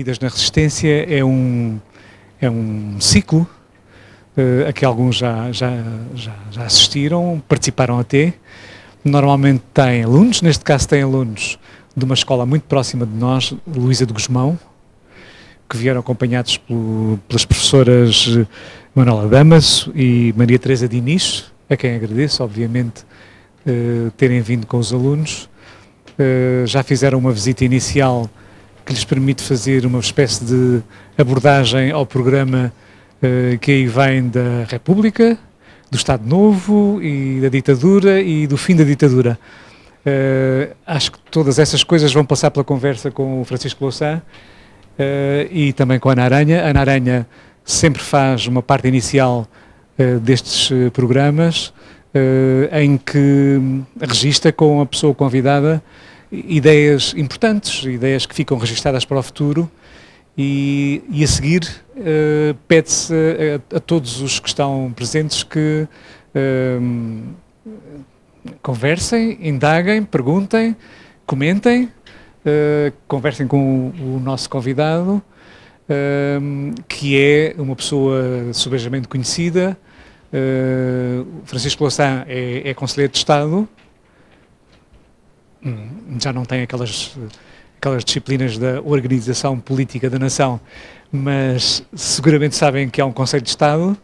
Vidas na Resistência é um, é um ciclo uh, a que alguns já, já, já, já assistiram, participaram até. Normalmente tem alunos, neste caso tem alunos de uma escola muito próxima de nós, Luísa de Gusmão, que vieram acompanhados pelo, pelas professoras eh, Manuela Damas e Maria Teresa Diniz, a quem agradeço, obviamente, eh, terem vindo com os alunos. já fizeram uma visita inicial que lhes permite fazer uma espécie de abordagem ao programa uh, que aí vem da República, do Estado Novo e da ditadura e do fim da ditadura. Uh, acho que todas essas coisas vão passar pela conversa com o Francisco Louçã eh, e também com a Ana Aranha. A Ana Aranha sempre faz uma parte inicial destes programas em que hum, registra com a pessoa convidada ideias importantes, ideias que ficam registadas para o futuro e, e a seguir uh, pede-se a, a, todos os que estão presentes que uh, conversem, indaguem, perguntem, comentem, uh, conversem com o, o nosso convidado, ehm, que é uma pessoa subejamente conhecida, Uh, Francisco Louçã é, é Conselheiro de Estado Hum, já não tem aquelas, aquelas disciplinas da organização política da nação, mas seguramente sabem que há um Conselho de Estado.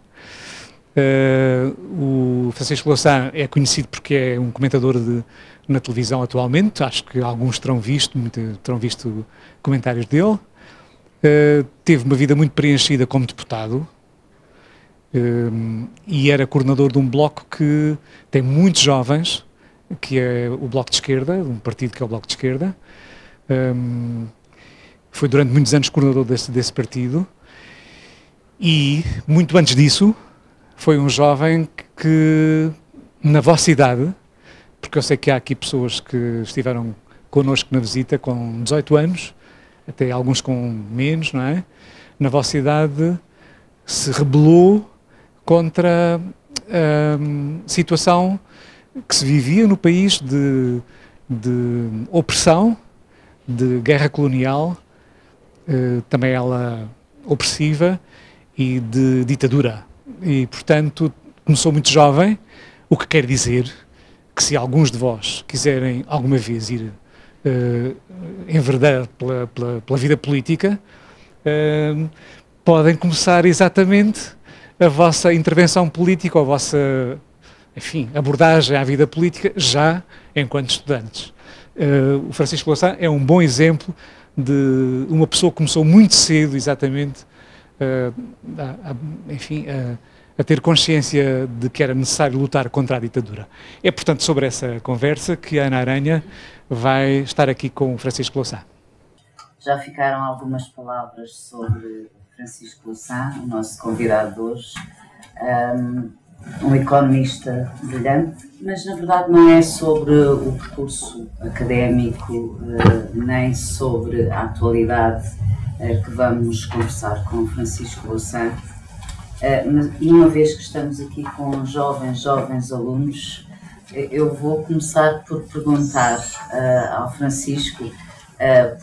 Uh, o Francisco Louçã é conhecido porque é um comentador de, na televisão atualmente, acho que alguns terão visto, muito, terão visto comentários dele. Uh, teve uma vida muito preenchida como deputado, eh, e era coordenador de um bloco que tem muitos jovens que é o Bloco de Esquerda, um partido que é o Bloco de Esquerda. Um, foi durante muitos anos coordenador desse, desse partido. E, muito antes disso, foi um jovem que, na vossa idade, porque eu sei que há aqui pessoas que estiveram connosco na visita com 18 anos, até alguns com menos, não é? Na vossa idade, se rebelou contra a hum, situação que se vivia no país de, de opressão, de guerra colonial, eh, também ela opressiva e de ditadura. E, portanto, começou muito jovem, o que quer dizer que se alguns de vós quiserem alguma vez ir eh, verdade pela, pela, pela, vida política, eh, podem começar exatamente a vossa intervenção política, a vossa enfim, abordagem à vida política já enquanto estudantes. Uh, o Francisco Louçã é um bom exemplo de uma pessoa que começou muito cedo, exatamente, uh, a, a, enfim, a, a ter consciência de que era necessário lutar contra a ditadura. É, portanto, sobre essa conversa que a Ana Aranha vai estar aqui com o Francisco Louçã. Já ficaram algumas palavras sobre Francisco Louçã, o nosso convidado de hoje. Um, um economista brilhante, mas na verdade não é sobre o percurso académico eh, nem sobre a atualidade eh, que vamos conversar com Francisco Louçã. Eh, e uma vez que estamos aqui com jovens, jovens alunos, eu vou começar por perguntar ao Francisco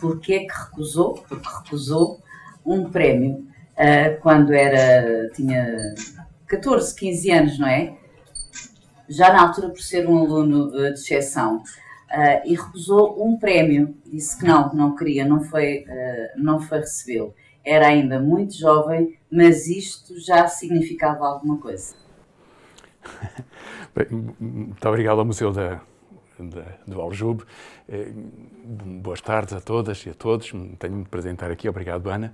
porquê porque é que recusou, porque recusou um prémio quando era, tinha 14, 15 anos, não é? Já na altura por ser um aluno eh, de exceção. Uh, e recusou um prémio, disse que não, não queria, não foi, uh, não foi recebê-lo. Era ainda muito jovem, mas isto já significava alguma coisa. Bem, muito obrigado ao Museu da, da, do Aljube. boas tardes a todas e a todos. Tenho-me de apresentar aqui. Obrigado, Ana.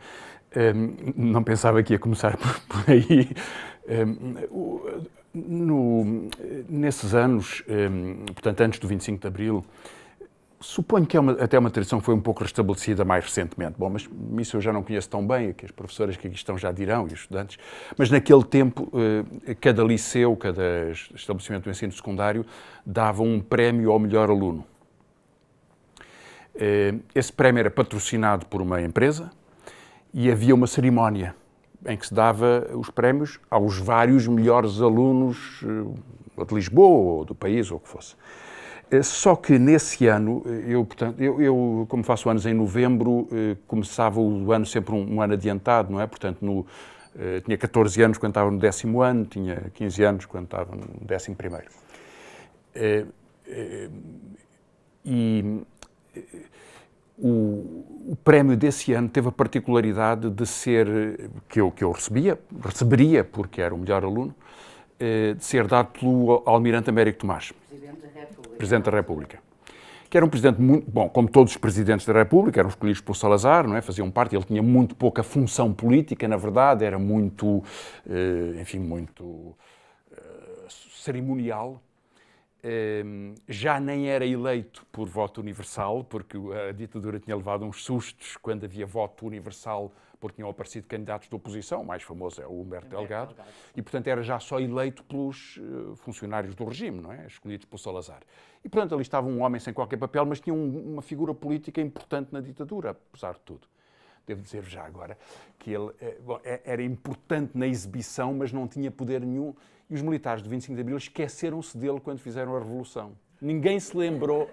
não pensava que ia começar por, por aí, Ehm, no, nesses anos, ehm, portanto, antes do 25 de Abril, suponho que é uma, até uma tradição que foi um pouco restabelecida mais recentemente. Bom, mas isso eu já não conheço tão bem, é que as professoras que aqui estão já dirão e os estudantes. Mas naquele tempo, eh, cada liceu, cada estabelecimento do ensino secundário dava um prémio ao melhor aluno. Eh, esse prémio era patrocinado por uma empresa e havia uma cerimónia em que se dava os prémios aos vários melhores alunos eh, de Lisboa ou do país ou o que fosse. Eh, só que nesse ano, eh, eu, portanto, eu, eu como faço anos em novembro, começava o ano sempre um, um, ano adiantado, não é? Portanto, no, tinha 14 anos quando estava no décimo ano, tinha 15 anos quando estava no décimo primeiro. e o, o prémio desse ano teve a particularidade de ser, que eu, que eu recebia, receberia porque era o melhor aluno, eh, de ser dado pelo Almirante Américo Tomás, Presidente da República. que era um presidente muito bom, como todos os presidentes da República, eram escolhidos por Salazar, não é? Faziam parte, ele tinha muito pouca função política, na verdade, era muito, eh, enfim, muito eh, cerimonial, Ehm, já nem era eleito por voto universal, porque a ditadura tinha levado uns sustos quando havia voto universal, porque tinham aparecido candidatos de oposição, o mais famoso é o Humberto, Humberto Delgado, Delgado, e portanto era já só eleito pelos eh, funcionários do regime, não é? escolhidos por Salazar. E portanto ali estava um homem sem qualquer papel, mas tinha uma figura política importante na ditadura, apesar de tudo devo dizer já agora, que ele eh, bom, é, era importante na exibição, mas não tinha poder nenhum. E os militares de 25 de Abril esqueceram-se dele quando fizeram a Revolução. Ninguém se lembrou.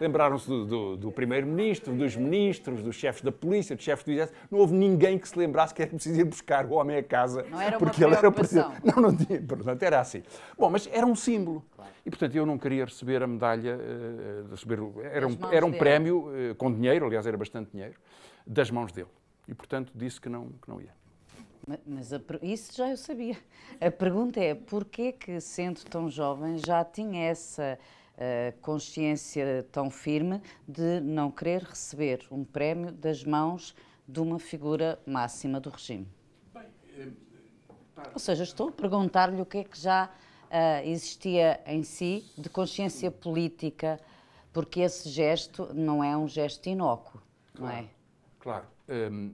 Lembraram-se do, do, do primeiro-ministro, dos ministros, dos chefes da polícia, dos chefes do exército. Não houve ninguém que se lembrasse que era preciso ir buscar o homem a casa. Não era porque ele era presidente. Não, não tinha. Portanto, era assim. Bom, mas era um símbolo. Claro. E, portanto, eu não queria receber a medalha. Uh, receber, era um, era um dele. prémio uh, com dinheiro, aliás, era bastante dinheiro, das mãos dele. E, portanto, disse que não, que não ia. Mas a, isso já eu sabia. A pergunta é porquê que, sendo tão jovem, já tinha essa uh, consciência tão firme de não querer receber um prémio das mãos de uma figura máxima do regime? Bem, eh, para... Ou seja, estou a perguntar-lhe o que é que já uh, existia em si de consciência política, porque esse gesto não é um gesto inócuo, claro, não é? Claro. Um ehm,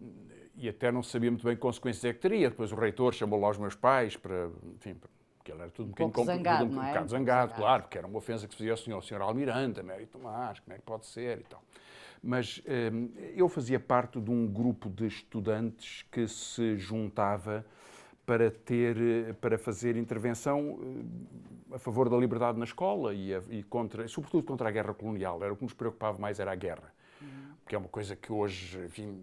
e até não sabia muito bem que consequências é que teria. Depois o reitor chamou lá os meus pais para, enfim, porque ele era tudo um, um bocadinho zangado, um, é? um bocado zangado, zangado, claro, porque era uma ofensa que se fazia ao senhor, ao senhor Almirante, Mary Tomás, como é que pode ser e tal. Mas hum, eu fazia parte de um grupo de estudantes que se juntava para ter, para fazer intervenção hum, a favor da liberdade na escola e, a, e contra, sobretudo contra a guerra colonial. Era o que nos preocupava mais era a guerra, uhum. porque é uma coisa que hoje, enfim,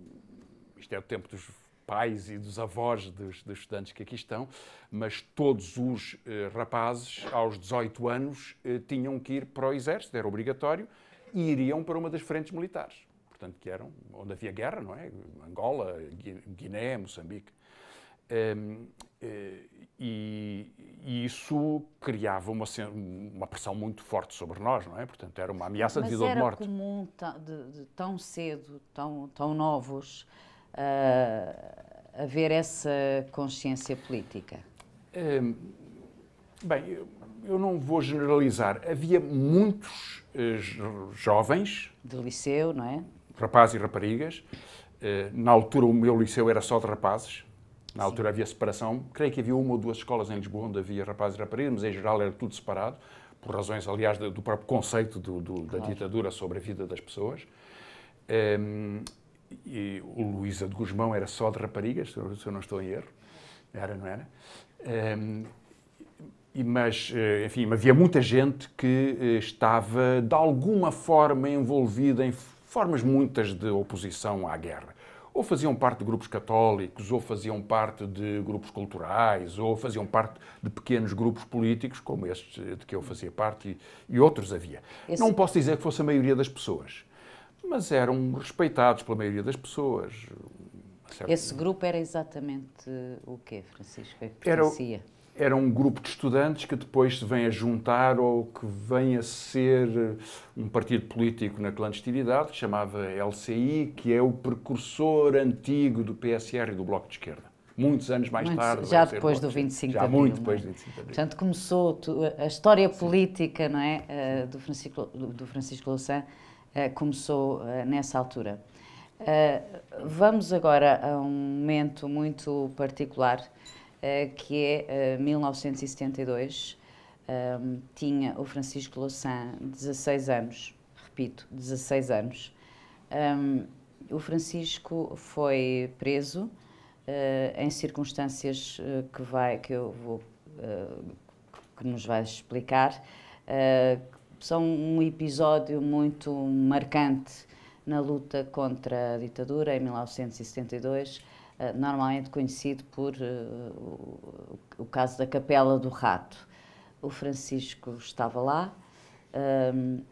isto é o tempo dos pais e dos avós dos, dos estudantes que aqui estão, mas todos os eh, rapazes, aos 18 anos, eh, tinham que ir para o exército, era obrigatório, e iriam para uma das frentes militares. Portanto, que eram onde havia guerra, não é? Angola, Guiné, Moçambique. Um, ehm, eh, e, e, isso criava uma, uma, pressão muito forte sobre nós, não é? Portanto, era uma ameaça de vida ou de morte. Mas era comum de, tão cedo, tão, tão novos, uh, haver essa consciência política? Hum, bem, eu, eu, não vou generalizar. Havia muitos uh, jovens. Do liceu, não é? Rapazes e raparigas. Uh, na altura, o meu liceu era só de rapazes. Na Sim. altura havia separação. Creio que havia uma ou duas escolas em Lisboa onde havia rapazes e raparigas, mas em geral era tudo separado, por razões, aliás, do próprio conceito do, do, claro. da ditadura sobre a vida das pessoas. Um, e o Luísa de Guzmão era só de raparigas, se eu não estou em erro. Era, não era? Um, ehm, e, mas, eh, enfim, havia muita gente que eh, estava, de alguma forma, envolvida em formas muitas de oposição à guerra. Ou faziam parte de grupos católicos, ou faziam parte de grupos culturais, ou faziam parte de pequenos grupos políticos, como este de que eu fazia parte, e, e outros havia. Esse... Não posso dizer que fosse a maioria das pessoas mas eram respeitados pela maioria das pessoas. Esse grupo era exatamente o quê, Francisco? É que era, era um grupo de estudantes que depois se vem a juntar ou que vem a ser eh, um partido político na clandestinidade, que chamava LCI, que é o precursor antigo do PSR e do Bloco de Esquerda. Muitos anos mais Muitos, tarde. Já depois do 25 de Abril. Já muito depois do 25 é? de Abril. Portanto, começou a história política não é, eh, do, Francisco, do Francisco Louçã eh, começou eh, nessa altura. Eh, vamos agora a um momento muito particular, que é 1972. Ehm, tinha o Francisco Louçã 16 anos, repito, 16 anos. Ehm, o Francisco foi preso em circunstâncias que vai que eu vou que nos vai explicar são um episódio muito marcante na luta contra a ditadura em 1972, eh, normalmente conhecido por uh, o caso da Capela do Rato. O Francisco estava lá, um, ehm,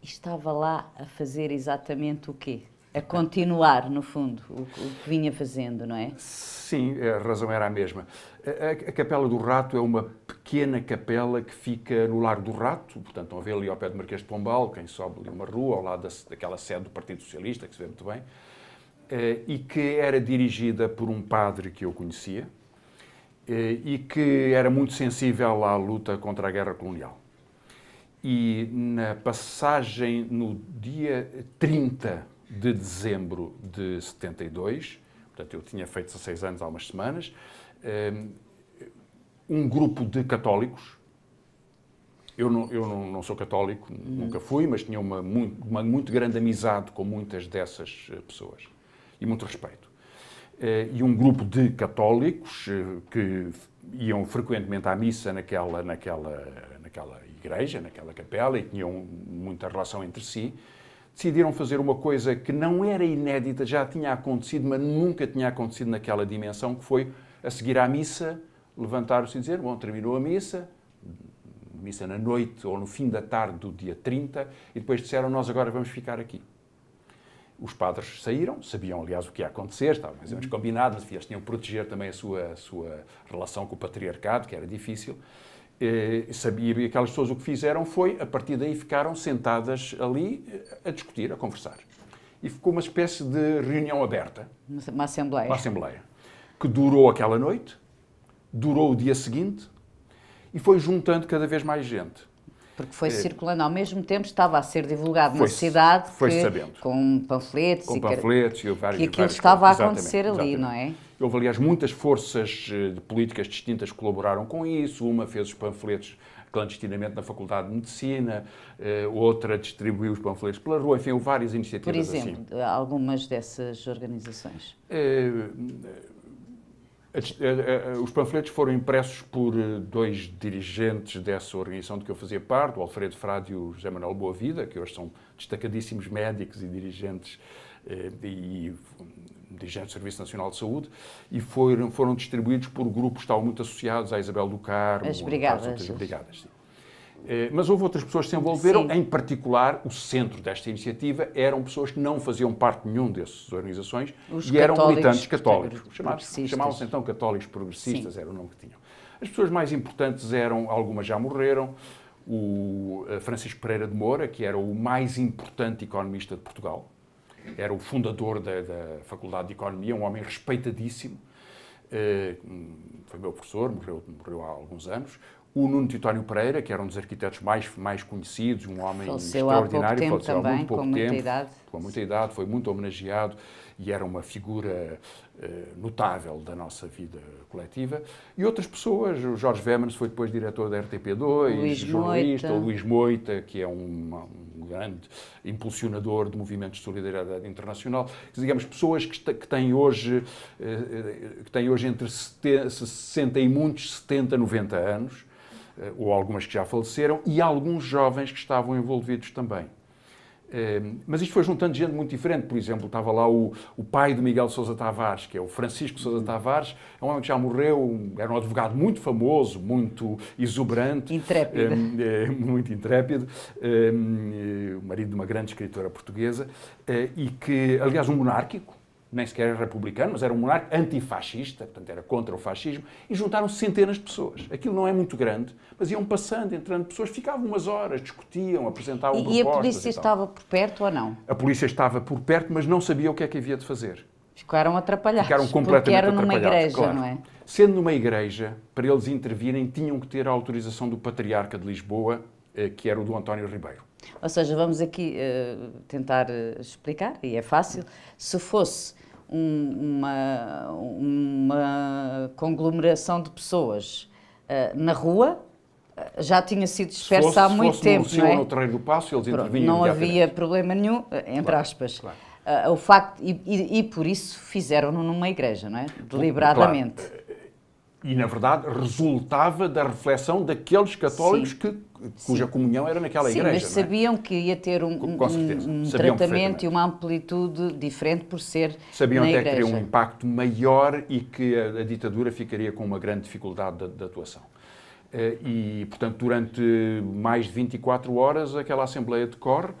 estava lá a fazer exatamente o quê? a continuar, no fundo, o, o, que vinha fazendo, não é? Sim, a razão era a mesma. A, a, Capela do Rato é uma pequena capela que fica no Largo do Rato, portanto, estão a ver ali ao pé do Marquês de Pombal, quem sobe ali uma rua, ao lado da, daquela sede do Partido Socialista, que se vê muito bem, eh, e que era dirigida por um padre que eu conhecia eh, e que era muito sensível à luta contra a guerra colonial. E na passagem, no dia 30 de dezembro de 72, portanto eu tinha feito 16 anos há umas semanas, um grupo de católicos, eu não, eu não, não sou católico, hum. nunca fui, mas tinha uma, uma muito grande amizade com muitas dessas eh, pessoas e muito respeito. Eh, e um grupo de católicos eh, que iam frequentemente à missa naquela, naquela, naquela igreja, naquela capela, e tinham muita relação entre si, decidiram fazer uma coisa que não era inédita, já tinha acontecido, mas nunca tinha acontecido naquela dimensão, que foi a seguir à missa, levantaram-se e dizer, bom, terminou a missa, missa na noite ou no fim da tarde do dia 30, e depois disseram, nós agora vamos ficar aqui. Os padres saíram, sabiam, aliás, o que ia acontecer, estavam mais ou menos uhum. combinado, eles tinham que proteger também a sua, a sua relação com o patriarcado, que era difícil eh, sabia, e aquelas pessoas o que fizeram foi, a partir daí, ficaram sentadas ali eh, a discutir, a conversar. E ficou uma espécie de reunião aberta. Uma assembleia. Uma assembleia. Que durou aquela noite, durou o dia seguinte e foi juntando cada vez mais gente. Porque foi é, circulando ao mesmo tempo, estava a ser divulgado na cidade foi que, sabendo. com panfletos, com e, panfletos e, vários, que aquilo vários, estava a acontecer ali, exatamente. não é? Houve, aliás, muitas forças eh, políticas distintas que colaboraram com isso. Uma fez os panfletos clandestinamente na Faculdade de Medicina, eh, outra distribuiu os panfletos pela rua, enfim, várias iniciativas Por assim. exemplo, assim. algumas dessas organizações? Eh, os panfletos foram impressos por dois dirigentes dessa organização de que eu fazia parte, o Alfredo Frade e o José Manuel Boavida, que hoje são destacadíssimos médicos e dirigentes e dirigente do Serviço Nacional de Saúde, e foram, foram distribuídos por grupos que estavam muito associados à Isabel do Carmo, as brigadas. outras brigadas. Sim. Eh, mas houve outras pessoas que se envolveram, sim. em particular, o centro desta iniciativa eram pessoas que não faziam parte nenhum dessas organizações Os e eram militantes católicos. Chamavam-se então católicos progressistas, sim. era o nome que tinham. As pessoas mais importantes eram, algumas já morreram, o eh, Francisco Pereira de Moura, que era o mais importante economista de Portugal, era o fundador da, da Faculdade de Economia, um homem respeitadíssimo, eh, foi meu professor, morreu, morreu há alguns anos. O Nuno Titónio Pereira, que era um dos arquitetos mais, mais conhecidos, um homem faleceu extraordinário, há faleceu também, há muito pouco com tempo, muita idade. com muita idade, foi muito homenageado e era uma figura uh, notável da nossa vida coletiva. E outras pessoas, o Jorge Vemans foi depois diretor da RTP2, Luís jornalista, Moita. o Luís Moita, que é um, um grande impulsionador de movimentos de solidariedade internacional, digamos, pessoas que, que, têm, hoje, eh, eh, que têm hoje entre 60 e muitos 70, 90 anos, eh, ou algumas que já faleceram, e alguns jovens que estavam envolvidos também. Ehm, mas isto foi juntando gente muito diferente. Por exemplo, estava lá o, o pai de Miguel Sousa Tavares, que é o Francisco Sousa uhum. Tavares, é um homem que já morreu, era um advogado muito famoso, muito exuberante. Intrépido. Ehm, é, é, muito intrépido. É, o marido de uma grande escritora portuguesa, eh, e que, aliás, um monárquico, nem sequer era republicano, mas era um monarca antifascista, portanto era contra o fascismo, e juntaram centenas de pessoas. Aquilo não é muito grande, mas iam passando, entrando pessoas, ficavam umas horas, discutiam, apresentavam e, propostas. E a polícia e estava por perto ou não? A polícia estava por perto, mas não sabia o que é que havia de fazer. Ficaram atrapalhados. Ficaram completamente porque eram numa igreja, claro. não é? Sendo numa igreja, para eles intervirem, tinham que ter a autorização do Patriarca de Lisboa, eh, que era o do António Ribeiro. Ou seja, vamos aqui uh, tentar eh, explicar, e é fácil. Se fosse um, uma, uma conglomeração de pessoas uh, na rua, eh, já tinha sido dispersa fosse, há muito tempo. Se fosse tempo, não é? no do passo, eles Pronto, intervinham Não havia problema nenhum, eh, entre claro, aspas. Claro. Uh, o facto, e, e, e, por isso fizeram-no numa igreja, não é? Deliberadamente. Claro e, na verdade, resultava da reflexão daqueles católicos que, cuja Sim. comunhão era naquela Sim, igreja. mas é? sabiam é? que ia ter um, um, um tratamento e uma amplitude diferente por ser. Sabiam até que teria um impacto maior e que a, a, ditadura ficaria com uma grande dificuldade de, de atuação. Eh, e, portanto, durante mais de 24 horas, aquela Assembleia decorre.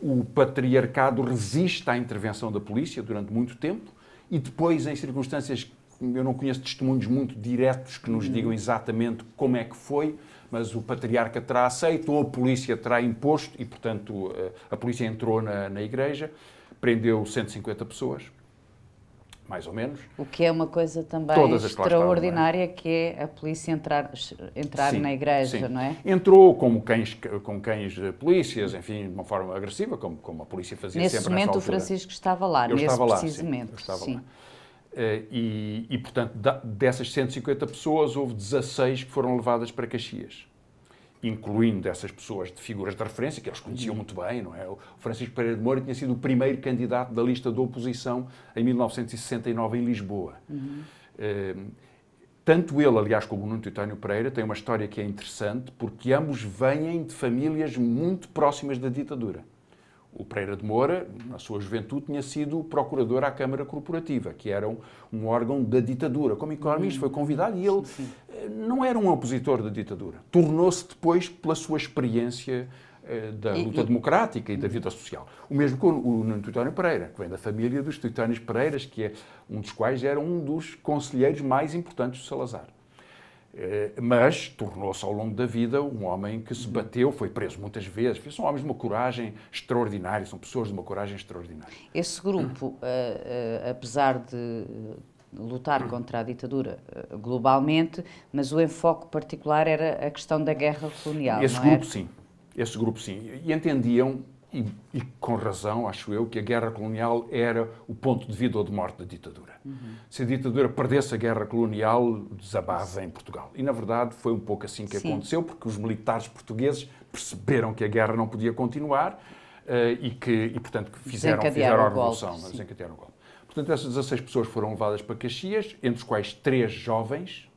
O patriarcado resiste à intervenção da polícia durante muito tempo e depois, em circunstâncias eu não conheço testemunhos muito diretos que nos uhum. digam exatamente como é que foi, mas o patriarca terá aceito, ou a polícia terá imposto, e portanto eh, a polícia entrou na, na igreja, prendeu 150 pessoas, mais ou menos. O que é uma coisa também é? extraordinária, que é a polícia entrar, entrar sim, na igreja, sim. não é? Entrou como cães, com cães eh, polícias, enfim, de uma forma agressiva, como, como a polícia fazia nesse sempre. Nesse momento o Francisco estava lá, eu nesse estava precisamente. Lá, sim, eu estava sim. Lá. Eh, e, e, portanto, dessas 150 pessoas, houve 16 que foram levadas para Caxias incluindo essas pessoas de figuras de referência, que eles conheciam uhum. muito bem, não é? O Francisco Pereira de Moura tinha sido o primeiro candidato da lista de oposição em 1969 em Lisboa. Uhum. Ehm, tanto ele, aliás, como o Nuno Titânio Pereira, têm uma história que é interessante, porque ambos vêm de famílias muito próximas da ditadura o Pereira de Moura, na sua juventude, tinha sido procurador à Câmara Corporativa, que era um, um órgão da ditadura. Como economista, foi convidado e ele sim, sim. Eh, não era um opositor da ditadura. Tornou-se depois, pela sua experiência eh, da luta e... democrática e da uhum. vida social. O mesmo com o Nuno Tutónio Pereira, que vem da família dos Tutónios Pereiras, que é um dos quais era um dos conselheiros mais importantes de Salazar. Eh, mas tornou-se ao longo da vida um homem que se bateu, foi preso muitas vezes. São homens de uma coragem extraordinária, são pessoas de uma coragem extraordinária. Esse grupo, hum. apesar de lutar contra a ditadura globalmente, mas o enfoque particular era a questão da guerra colonial. Esse é? grupo, sim. Esse grupo, sim. E entendiam e, e, com razão, acho eu, que a guerra colonial era o ponto de vida ou de morte da ditadura. Uhum. Se a ditadura perdesse a guerra colonial, desabava em Portugal. E, na verdade, foi um pouco assim que Sim. aconteceu, porque os militares portugueses perceberam que a guerra não podia continuar uh, e que, e, portanto, fizeram, fizeram a revolução. É? desencadearam o golpe. Portanto, essas 16 pessoas foram levadas para Caxias, entre os quais três jovens,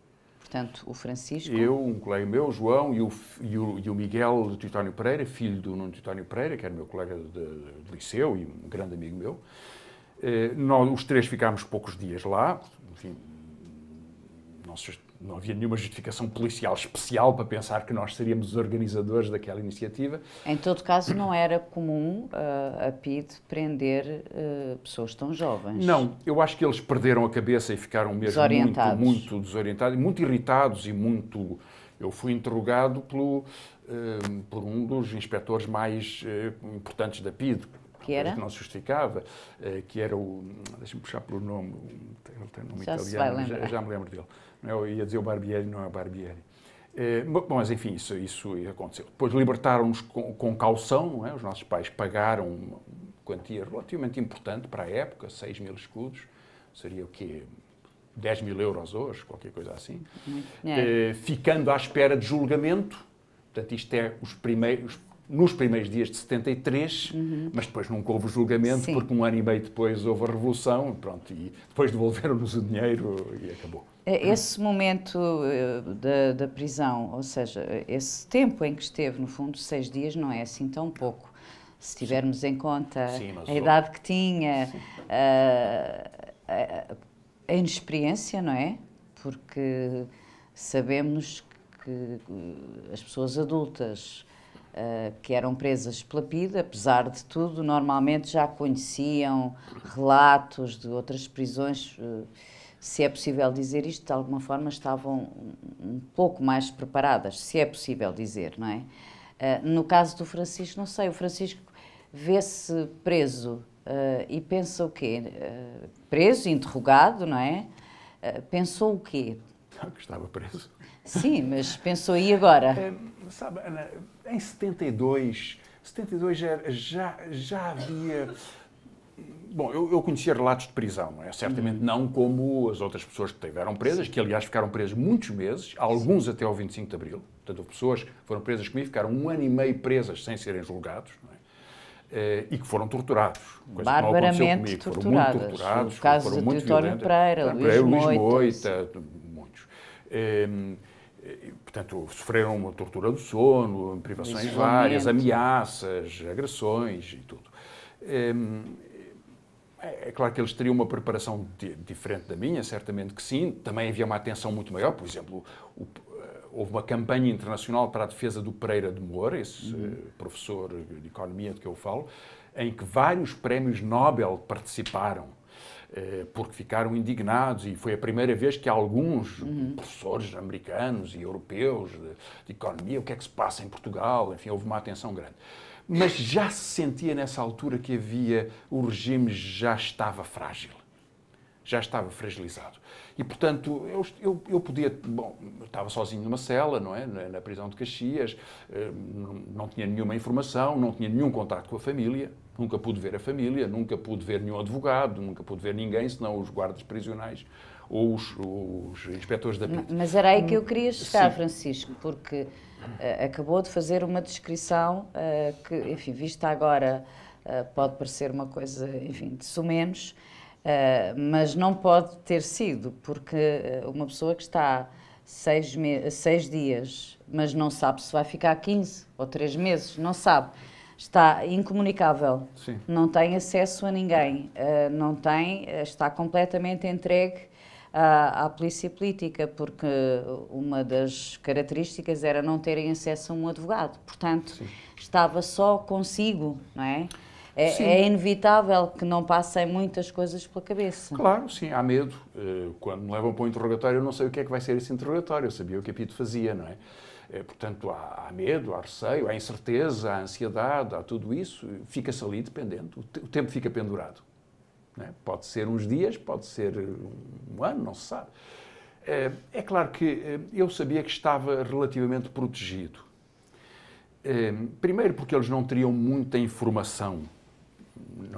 portanto, o Francisco. Eu, um colega meu, João, e o, e o, e o Miguel de Titânio Pereira, filho do Nuno Titânio Pereira, que era meu colega de, de liceu e um grande amigo meu. Eh, nós, os três ficámos poucos dias lá, enfim, não se não havia nenhuma justificação policial especial para pensar que nós seríamos os organizadores daquela iniciativa. Em todo caso, não era comum uh, a PID prender uh, pessoas tão jovens. Não, eu acho que eles perderam a cabeça e ficaram mesmo desorientados. Muito, muito desorientados, muito irritados e muito. Eu fui interrogado pelo, uh, por um dos inspectores mais importantes da PID, que era? Que não se justificava, que era o. Deixa-me puxar pelo nome, ele tem nome já italiano, já, já me lembro dele. Né? Eu ia dizer o Barbieri, não é o Barbieri. Eh, bom, mas, enfim, isso, isso aconteceu. Depois libertaram-nos com, com, caução, é? os nossos pais pagaram uma quantia relativamente importante para a época, 6 mil escudos, seria o quê? 10 mil euros hoje, qualquer coisa assim, é. Eh, ficando à espera de julgamento. Portanto, isto é os primeiros, nos primeiros dias de 73, uhum. mas depois nunca houve julgamento, Sim. porque um ano e meio depois houve a Revolução, pronto, e depois devolveram-nos o dinheiro e acabou. É esse momento eh, da, da, prisão, ou seja, esse tempo em que esteve, no fundo, seis dias, não é assim tão pouco. Se tivermos em conta Sim, a idade que tinha, a, a, eh, eh, a, inexperiência, não é? Porque sabemos que as pessoas adultas que eram presas pela PIDE, apesar de tudo, normalmente já conheciam relatos de outras prisões se é possível dizer isto, de alguma forma estavam um pouco mais preparadas, se é possível dizer, não é? Uh, no caso do Francisco, não sei, o Francisco vê-se preso uh, e pensa o quê? Uh, preso, interrogado, não é? pensou o quê? Que estava preso. Sim, mas pensou e agora? É, sabe, Ana, em 72, 72 já, já, já havia Bom, eu, eu conhecia relatos de prisão, não é? certamente uhum. não como as outras pessoas que tiveram presas, Sim. que aliás ficaram presas muitos meses, alguns Sim. até ao 25 de Abril. Portanto, pessoas que foram presas comigo ficaram um ano e meio presas sem serem julgados é? Eh, e que foram torturados. Coisa Barbaramente torturadas. Foram muito torturados. No caso foram, de Vitório Pereira, Luís, Luís Moita, muitos. É, portanto, sofreram uma tortura do sono, privações várias, ameaças, agressões e tudo. É, é, é, claro que eles teriam uma preparação diferente da minha, certamente que sim. Também havia uma atenção muito maior. Por exemplo, o, eh, houve uma campanha internacional para a defesa do Pereira de Moura, esse uhum. Eh, professor de economia de que eu falo, em que vários prémios Nobel participaram eh, porque ficaram indignados e foi a primeira vez que alguns uhum. professores americanos e europeus de, de, economia, o que é que se passa em Portugal, enfim, houve uma atenção grande mas já se sentia nessa altura que havia, o regime já estava frágil. Já estava fragilizado. E, portanto, eu, eu, eu podia. Bom, estava sozinho numa cela, não é? Na, na prisão de Caxias, eh, não, não tinha nenhuma informação, não tinha nenhum contato com a família, nunca pude ver a família, nunca pude ver nenhum advogado, nunca pude ver ninguém, senão os guardas prisionais ou os, os da PIT. Mas era aí que eu queria hum, chegar, Sim. Francisco, porque Uh, acabou de fazer uma descrição uh, que, enfim, vista agora, uh, pode parecer uma coisa, enfim, de sumenos, mas não pode ter sido, porque uma pessoa que está seis, seis dias, mas não sabe se vai ficar 15 ou 3 meses, não sabe. Está incomunicável, Sim. não tem acesso a ninguém, não tem, está completamente entregue à, à polícia política, porque uma das características era não terem acesso a um advogado. Portanto, Sim. estava só consigo, não é? É, é, inevitável que não passem muitas coisas pela cabeça. Claro, sim, há medo. Eh, quando me levam para um interrogatório, eu não sei o que é que vai ser esse interrogatório, eu sabia o que a PIT fazia, não é? Eh, portanto, há, medo, há receio, há incerteza, há ansiedade, há tudo isso. Fica-se ali dependente, o tempo fica pendurado. Né? Pode ser uns dias, pode ser eh, um ano, não se sabe. Eh, é claro que eh, eu sabia que estava relativamente protegido. Primeiro porque eles não teriam muita informação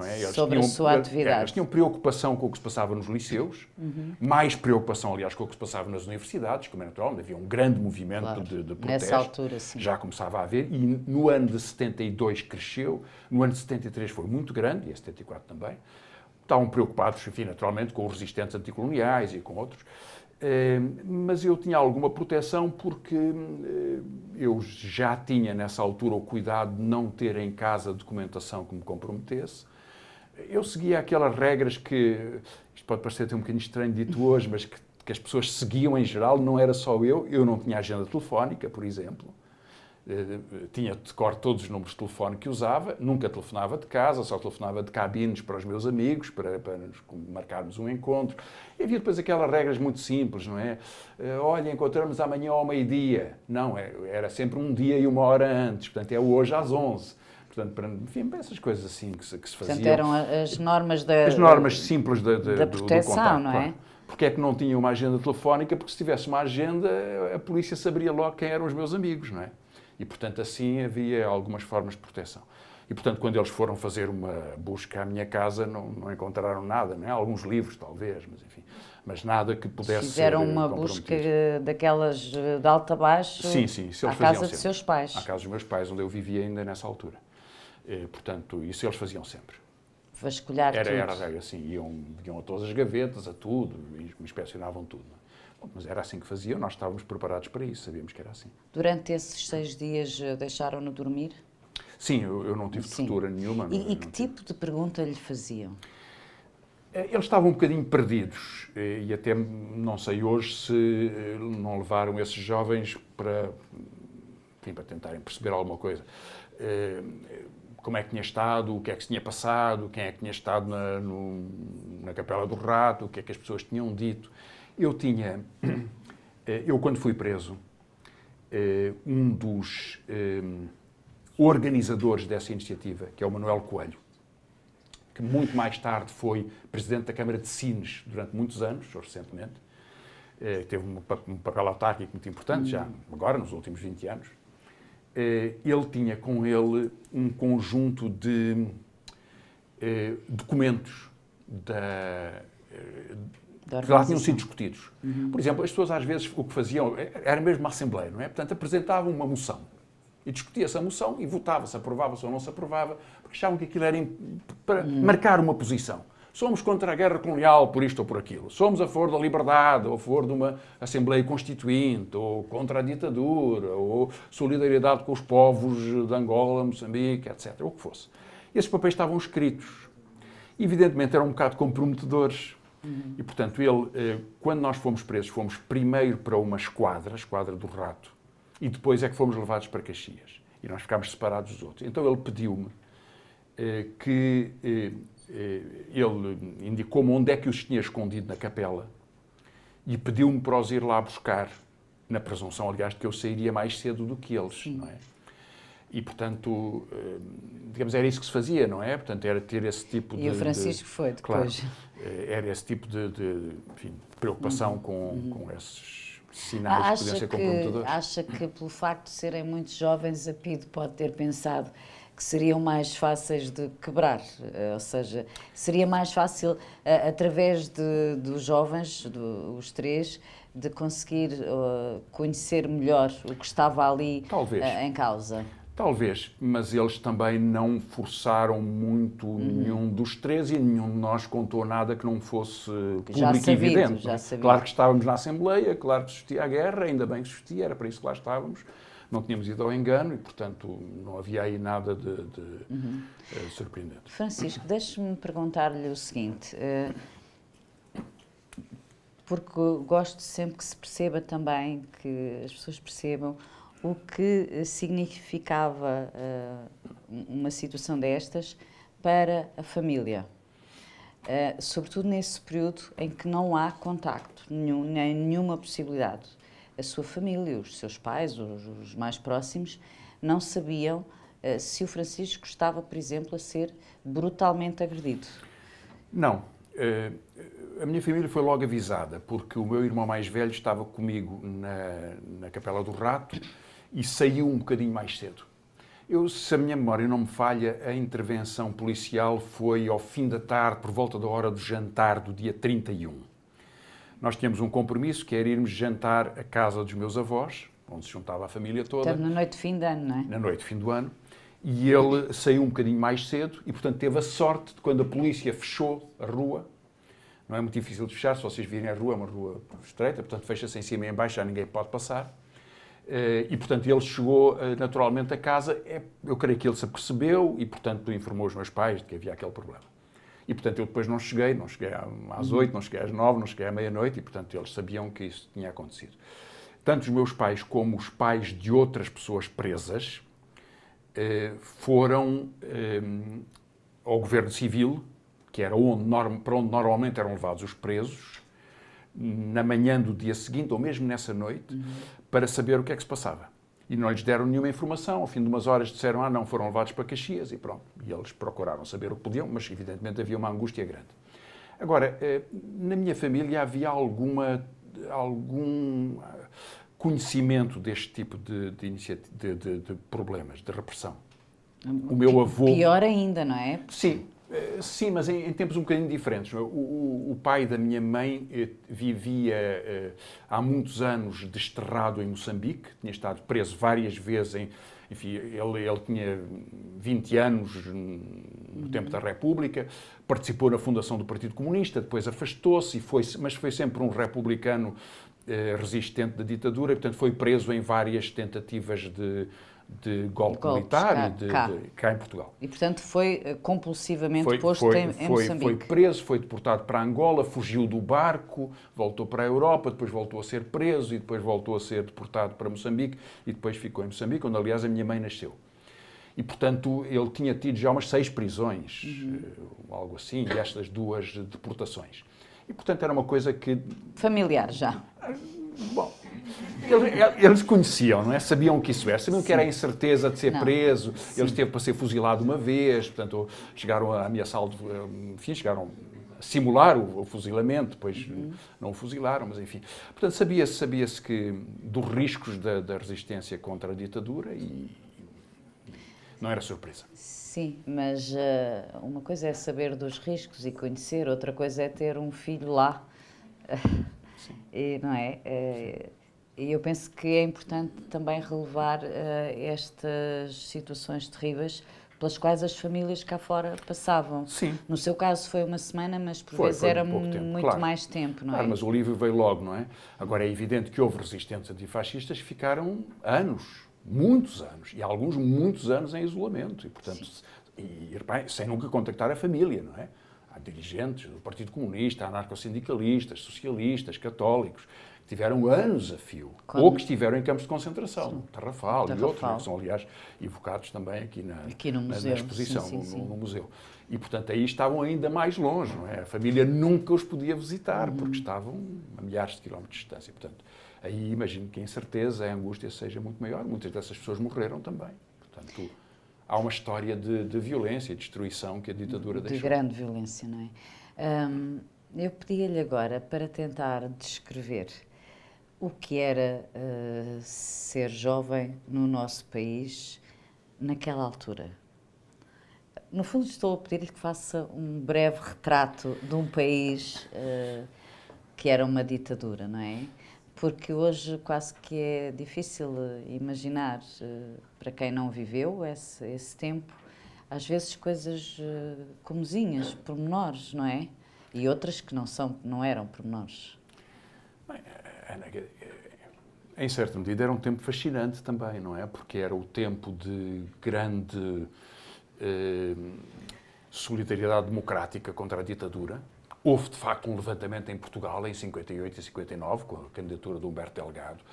é? sobre tinham, a sua atividade. É, eles tinham preocupação com o que se passava nos liceus, uhum. mais preocupação, aliás, com o que se passava nas universidades, como é natural, havia um grande movimento claro. de, de protesto. Nessa altura, sim. Já começava a haver, e no ano de 72 cresceu, no ano de 73 foi muito grande, e em 74 também estavam preocupados, enfim, naturalmente, com os resistentes anticoloniais e com outros. Eh, mas eu tinha alguma proteção porque eh, eu já tinha nessa altura o cuidado de não ter em casa documentação que me comprometesse. Eu seguia aquelas regras que, isto pode parecer até um bocadinho estranho dito hoje, mas que, que as pessoas seguiam em geral, não era só eu. Eu não tinha agenda telefónica, por exemplo. Eh, tinha de cor todos os números de telefone que usava, nunca telefonava de casa, só telefonava de cabines para os meus amigos, para, para marcarmos um encontro. E havia depois aquelas regras muito simples, não é? Eh, olha, encontramos amanhã ao meio-dia. Não, é, era sempre um dia e uma hora antes, portanto é hoje às 11. Portanto, para, enfim, essas coisas assim que se, que se faziam. Portanto, eram as normas da... As normas simples da, da, da proteção, do contacto, não é? Claro. Porque é que não tinha uma agenda telefónica? Porque se tivesse uma agenda, a polícia saberia logo quem eram os meus amigos, não é? E, portanto, assim havia algumas formas de proteção. E, portanto, quando eles foram fazer uma busca à minha casa, não, não encontraram nada, né? alguns livros, talvez, mas enfim, mas nada que pudesse Fizeram uma busca eh, daquelas eh, de alta a baixo sim, sim, se eles à casa de seus pais. À casa dos meus pais, onde eu vivia ainda nessa altura. E, eh, portanto, isso eles faziam sempre. Vasculhar era, tudo. Era, era assim, iam, iam a todas as gavetas, a tudo, me inspecionavam tudo. Mas era assim que faziam, nós estávamos preparados para isso, sabíamos que era assim. Durante esses seis dias eh, deixaram-no dormir? Sim, eu, eu não tive Sim. tortura nenhuma. E, e que tipo de pergunta lhe faziam? Eh, eles estavam um bocadinho perdidos eh, e até não sei hoje se não levaram esses jovens para, enfim, para tentarem perceber alguma coisa. Como é que tinha estado, o que é que se tinha passado, quem é que tinha estado na, no, na Capela do Rato, o que é que as pessoas tinham dito. Eu tinha, eh, eu quando fui preso, eh, um dos eh, organizadores dessa iniciativa, que é o Manuel Coelho, que muito mais tarde foi presidente da Câmara de Sines durante muitos anos, recentemente, teve um papel autárquico muito importante já hum. agora, nos últimos 20 anos, ele tinha com ele um conjunto de documentos da, que lá tinham sido discutidos. Uhum. Por exemplo, as pessoas às vezes o que faziam era mesmo uma assembleia, não é? Portanto, apresentavam uma moção e discutia-se a moção e votava-se, aprovava-se ou não se aprovava, porque achavam que aquilo era para uhum. marcar uma posição. Somos contra a guerra colonial por isto ou por aquilo. Somos a favor da liberdade, ou a favor de uma Assembleia Constituinte, ou contra a ditadura, ou solidariedade com os povos de Angola, Moçambique, etc. O que fosse. Esses papéis estavam escritos. Evidentemente eram um bocado comprometedores Uhum. E, portanto, ele, eh, quando nós fomos presos, fomos primeiro para uma esquadra, a esquadra do rato, e depois é que fomos levados para Caxias. E nós ficámos separados dos outros. Então ele pediu-me eh, que eh, ele indicou-me onde é que os tinha escondido na capela e pediu-me para os ir lá buscar, na presunção, aliás, de que eu sairia mais cedo do que eles, não é? E, portanto, eh, digamos, era isso que se fazia, não é? Portanto, era ter esse tipo e de... E o Francisco de, foi depois. Claro, eh, era esse tipo de, de enfim, preocupação uhum. Com, uhum. com esses sinais acha que podiam ser comprometedores. Acha que, pelo facto de serem muito jovens, a PIDE pode ter pensado que seriam mais fáceis de quebrar, eh, ou seja, seria mais fácil, através de, dos jovens, do, os três, de conseguir uh, conhecer melhor o que estava ali uh, em causa. Talvez, mas eles também não forçaram muito uhum. nenhum dos três e nenhum de nós contou nada que não fosse que público sabido, evidente. Claro que estávamos na Assembleia, claro que existia a guerra, ainda bem que existia, era para isso que lá estávamos não tínhamos ido ao engano e, portanto, não havia aí nada de, de uhum. uh, surpreendente. Francisco, deixe-me perguntar-lhe o seguinte, uh, porque gosto sempre que se perceba também, que as pessoas percebam o que eh, significava uh, uma situação destas para a família. Uh, sobretudo nesse período em que não há contacto, nenhum, nem nenhuma possibilidade. A sua família, os seus pais, os, os mais próximos, não sabiam uh, se o Francisco estava, por exemplo, a ser brutalmente agredido. Não. a minha família foi logo avisada, porque o meu irmão mais velho estava comigo na, na Capela do Rato e saiu um bocadinho mais cedo. Eu, se a minha memória não me falha, a intervenção policial foi ao fim da tarde, por volta da hora do jantar do dia 31. Nós tínhamos um compromisso que era irmos jantar à casa dos meus avós, onde se juntava a família toda. Estava na noite de fim de ano, não é? Na noite de fim do ano. E ele saiu um bocadinho mais cedo e, portanto, teve a sorte de quando a polícia fechou a rua. Não é muito difícil de fechar, se vocês virem a rua, é uma rua estreita, portanto, fecha-se em cima e em baixo, já ninguém pode passar. Eh, e, portanto, ele chegou eh, naturalmente a casa. É, eu creio que ele se apercebeu e, portanto, informou os meus pais de que havia aquele problema. E, portanto, eu depois não cheguei, não cheguei às uhum. oito, não cheguei às nove, não cheguei à meia-noite e, portanto, eles sabiam que isso tinha acontecido. Tanto os meus pais como os pais de outras pessoas presas eh, foram ao governo civil, que era onde, para onde normalmente eram levados os presos, na manhã do dia seguinte, ou mesmo nessa noite, uhum. para saber o que é que se passava. E não lhes deram nenhuma informação. Ao fim de umas horas disseram, ah, não, foram levados para Caxias e pronto. E eles procuraram saber o que podiam, mas evidentemente havia uma angústia grande. Agora, eh, na minha família havia alguma, algum conhecimento deste tipo de, de, de, de problemas, de repressão. Hum, o meu tipo, avô. Pior ainda, não é? Sim, eh, sim, mas em, em, tempos um bocadinho diferentes. É? O, o, o pai da minha mãe eh, vivia eh, há muitos anos desterrado em Moçambique, tinha estado preso várias vezes. Em, enfim, ele, ele tinha 20 anos no uhum. tempo da República, participou na fundação do Partido Comunista, depois afastou-se, foi, mas foi sempre um republicano resistente da ditadura, e, portanto foi preso em várias tentativas de de golpe, Golpes, militar cá, de, cá. De, cá, em Portugal. E, portanto, foi eh, compulsivamente foi, posto foi, em, foi, Moçambique. Foi preso, foi deportado para Angola, fugiu do barco, voltou para a Europa, depois voltou a ser preso e depois voltou a ser deportado para Moçambique e depois ficou em Moçambique, onde, aliás, a minha mãe nasceu. E, portanto, ele tinha tido já umas seis prisões, uhum. Eh, algo assim, e estas duas deportações. E, portanto, era uma coisa que... Familiar já. Ah, bom, eles, conheciam, não é? Sabiam o que isso era, é, sabiam Sim. que era a incerteza de ser não. preso. Sim. Ele esteve para ser fuzilado uma vez, portanto, chegaram a ameaçá-lo, enfim, chegaram a simular o, o fuzilamento, depois uhum. não o fuzilaram, mas enfim. Portanto, sabia-se sabia, -se, que dos riscos da, da, resistência contra a ditadura e não era surpresa. Sim, mas uh, uma coisa é saber dos riscos e conhecer, outra coisa é ter um filho lá. e, não é? Uh, e eu penso que é importante também relevar uh, estas situações terríveis pelas quais as famílias cá fora passavam. Sim. No seu caso foi uma semana, mas por foi, vezes foi era muito claro. mais tempo, não é? mas o livro veio logo, não é? Agora é evidente que houve resistentes antifascistas que ficaram anos, muitos anos, e alguns muitos anos em isolamento, e portanto, e, bem, sem nunca contactar a família, não é? Há dirigentes do Partido Comunista, sindicalistas, socialistas, católicos, tiveram anos a fio, ou que estiveram em campos de concentração, Tarrafal, Tarrafal. e outros, né, que são, aliás, evocados também aqui na, aqui no museu. na, na exposição, sim, sim, no, no, museu. E, portanto, aí estavam ainda mais longe, não é? A família nunca os podia visitar, uhum. porque estavam a milhares de quilómetros de distância. Portanto, aí imagino que a incerteza, a angústia seja muito maior. Muitas dessas pessoas morreram também. Portanto, há uma história de, de violência, de destruição que a ditadura de deixou. De grande violência, não é? Hum, eu pedia-lhe agora para tentar descrever o que era uh, ser jovem no nosso país naquela altura. No fundo, estou a pedir-lhe que faça um breve retrato de um país uh, que era uma ditadura, não é? Porque hoje quase que é difícil eh, imaginar, uh, para quem não viveu esse, esse tempo, às vezes coisas uh, comezinhas, pormenores, não é? E outras que não, são, não eram pormenores. Bem, em certa medida, era um tempo fascinante também, não é? Porque era o tempo de grande eh, solidariedade democrática contra a ditadura. Houve, de facto, um levantamento em Portugal em 58 e 59, com a candidatura de Humberto Delgado.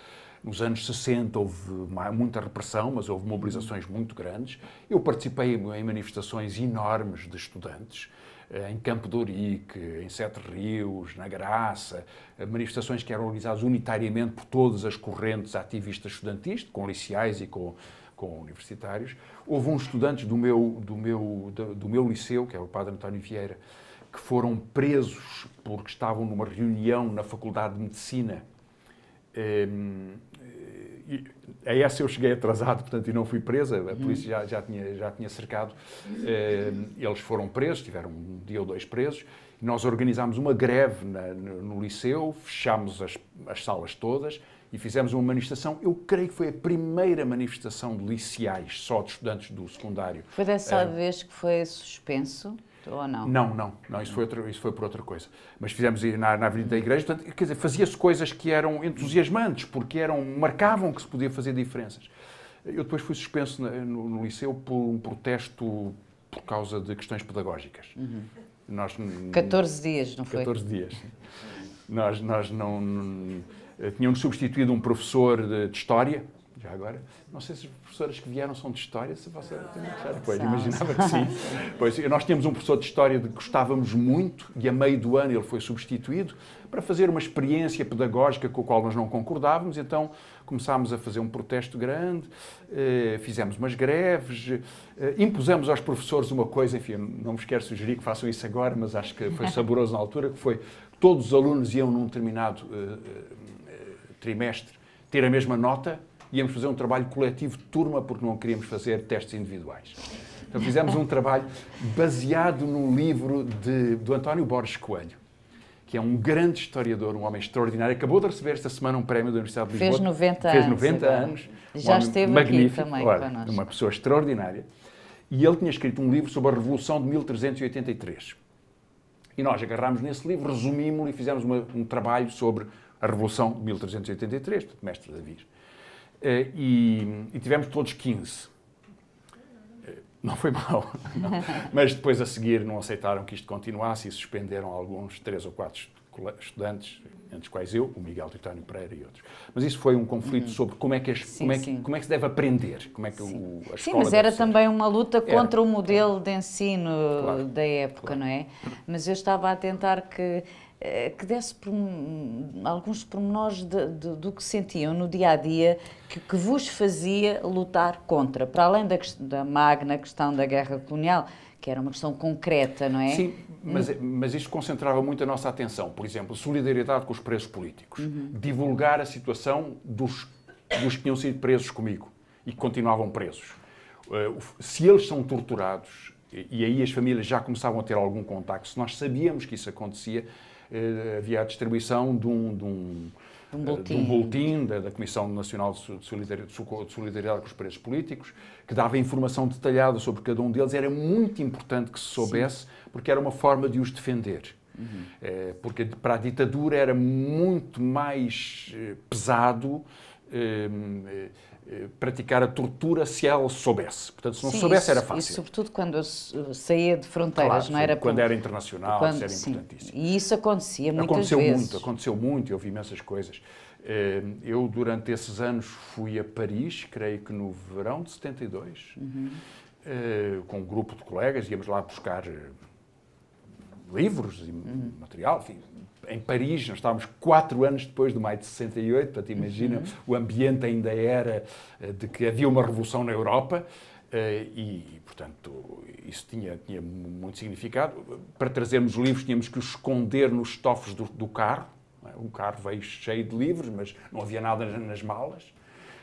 Nos anos 60 houve muita repressão, mas houve mobilizações muito grandes. Eu participei em manifestações enormes de estudantes eh, em Campo de Ourique, em Sete Rios, na Graça, eh, manifestações que eram organizadas unitariamente por todas as correntes ativistas estudantis, com liceais e com, com universitários. Houve uns estudantes do meu, do, meu, do, meu liceu, que era é o Padre António Vieira, que foram presos porque estavam numa reunião na Faculdade de Medicina. Ehm, e, a essa eu cheguei atrasado, portanto, e não fui presa, a uhum. polícia já, já, tinha, já tinha cercado. Eh, eles foram presos, tiveram um dia ou dois presos. Nós organizámos uma greve na, no, no, liceu, fechámos as, as salas todas e fizemos uma manifestação. Eu creio que foi a primeira manifestação de liciais, só de estudantes do secundário. Foi dessa uh, vez que foi suspenso? Ou não? Não, não. não isso, foi isso foi por outra coisa. Mas fizemos na, na Avenida da Igreja, portanto, quer dizer, fazia-se coisas que eram entusiasmantes, porque eram, marcavam que se podia fazer diferenças. Eu depois fui suspenso no, no, no liceu por um protesto por causa de questões pedagógicas. Uhum. Nós, 14 dias, não 14 foi? 14 dias. nós, nós não, não. Tinham substituído um professor de, de História, já agora, não sei se os professores que vieram são de História, se você... Ah, já depois, imaginava que sim. Pois, nós tínhamos um professor de História de que gostávamos muito e a meio do ano ele foi substituído para fazer uma experiência pedagógica com a qual nós não concordávamos, então começámos a fazer um protesto grande, eh, fizemos umas greves, eh, impusemos aos professores uma coisa, enfim, não vos quero sugerir que façam isso agora, mas acho que foi saboroso na altura, que foi todos os alunos iam num determinado eh, trimestre ter a mesma nota, íamos fazer um trabalho coletivo de turma porque não queríamos fazer testes individuais. Então fizemos um trabalho baseado no livro de, do António Borges Coelho, que é um grande historiador, um homem extraordinário. Acabou de receber esta semana um prémio da Universidade de Lisboa. Fez 90 fez anos. 90 anos. Já um esteve magnífico, aqui também olha, Uma pessoa extraordinária. E ele tinha escrito um livro sobre a Revolução de 1383. E nós agarramos nesse livro, resumimos-lo e fizemos uma, um trabalho sobre a Revolução de 1383, do Mestre Davi. É, e, e tivemos todos 15. É, não foi mal, não. mas depois a seguir não aceitaram que isto continuasse e suspenderam alguns três ou quatro estudantes, entre os quais eu, o Miguel Titânio Pereira e outros. Mas isso foi um conflito uhum. sobre como é, que as, sim, como, é que, como é que se deve aprender, como é que sim. o, a Sim, mas era também uma luta contra era. o modelo de ensino claro. da época, claro. não é? Mas eu estava a tentar que eh, que desse alguns pormenores de, de, do que sentiam no dia a dia que, que vos fazia lutar contra, para além da, da magna questão da guerra colonial, que era uma questão concreta, não é? Sim, mas, mas isto concentrava muito a nossa atenção. Por exemplo, solidariedade com os presos políticos, uhum. divulgar a situação dos, dos que tinham sido presos comigo e que continuavam presos. Eh, se eles são torturados, e aí as famílias já começavam a ter algum contacto, se nós sabíamos que isso acontecia, eh, havia a distribuição de um, de um de um eh, boletim, de um boletim da, da, Comissão Nacional de Solidariedade com os Presos Políticos, que dava informação detalhada sobre cada um deles. Era muito importante que se soubesse, Sim. porque era uma forma de os defender. Uhum. É, porque para a ditadura era muito mais pesado Ehm, eh, eh, praticar a tortura se ela soubesse. Portanto, se não sim, soubesse isso, era fácil. E sobretudo quando eh, saía de fronteiras, claro, não era? Quando era internacional, quando, isso era sim. importantíssimo. E isso acontecia muitas aconteceu vezes. Muito, aconteceu muito, eu vi imensas coisas. Eu, durante esses anos, fui a Paris, creio que no verão de 72, uhum. com um grupo de colegas, íamos lá buscar livros e uhum. material, enfim, em Paris, nós estávamos quatro anos depois do maio de 68, portanto, imagina, uhum. o ambiente ainda era eh, de que havia uma revolução na Europa. Eh, e, portanto, isso tinha, tinha muito significado. Para trazermos livros, tínhamos que os esconder nos estofos do, do carro. O é? carro veio cheio de livros, mas não havia nada nas malas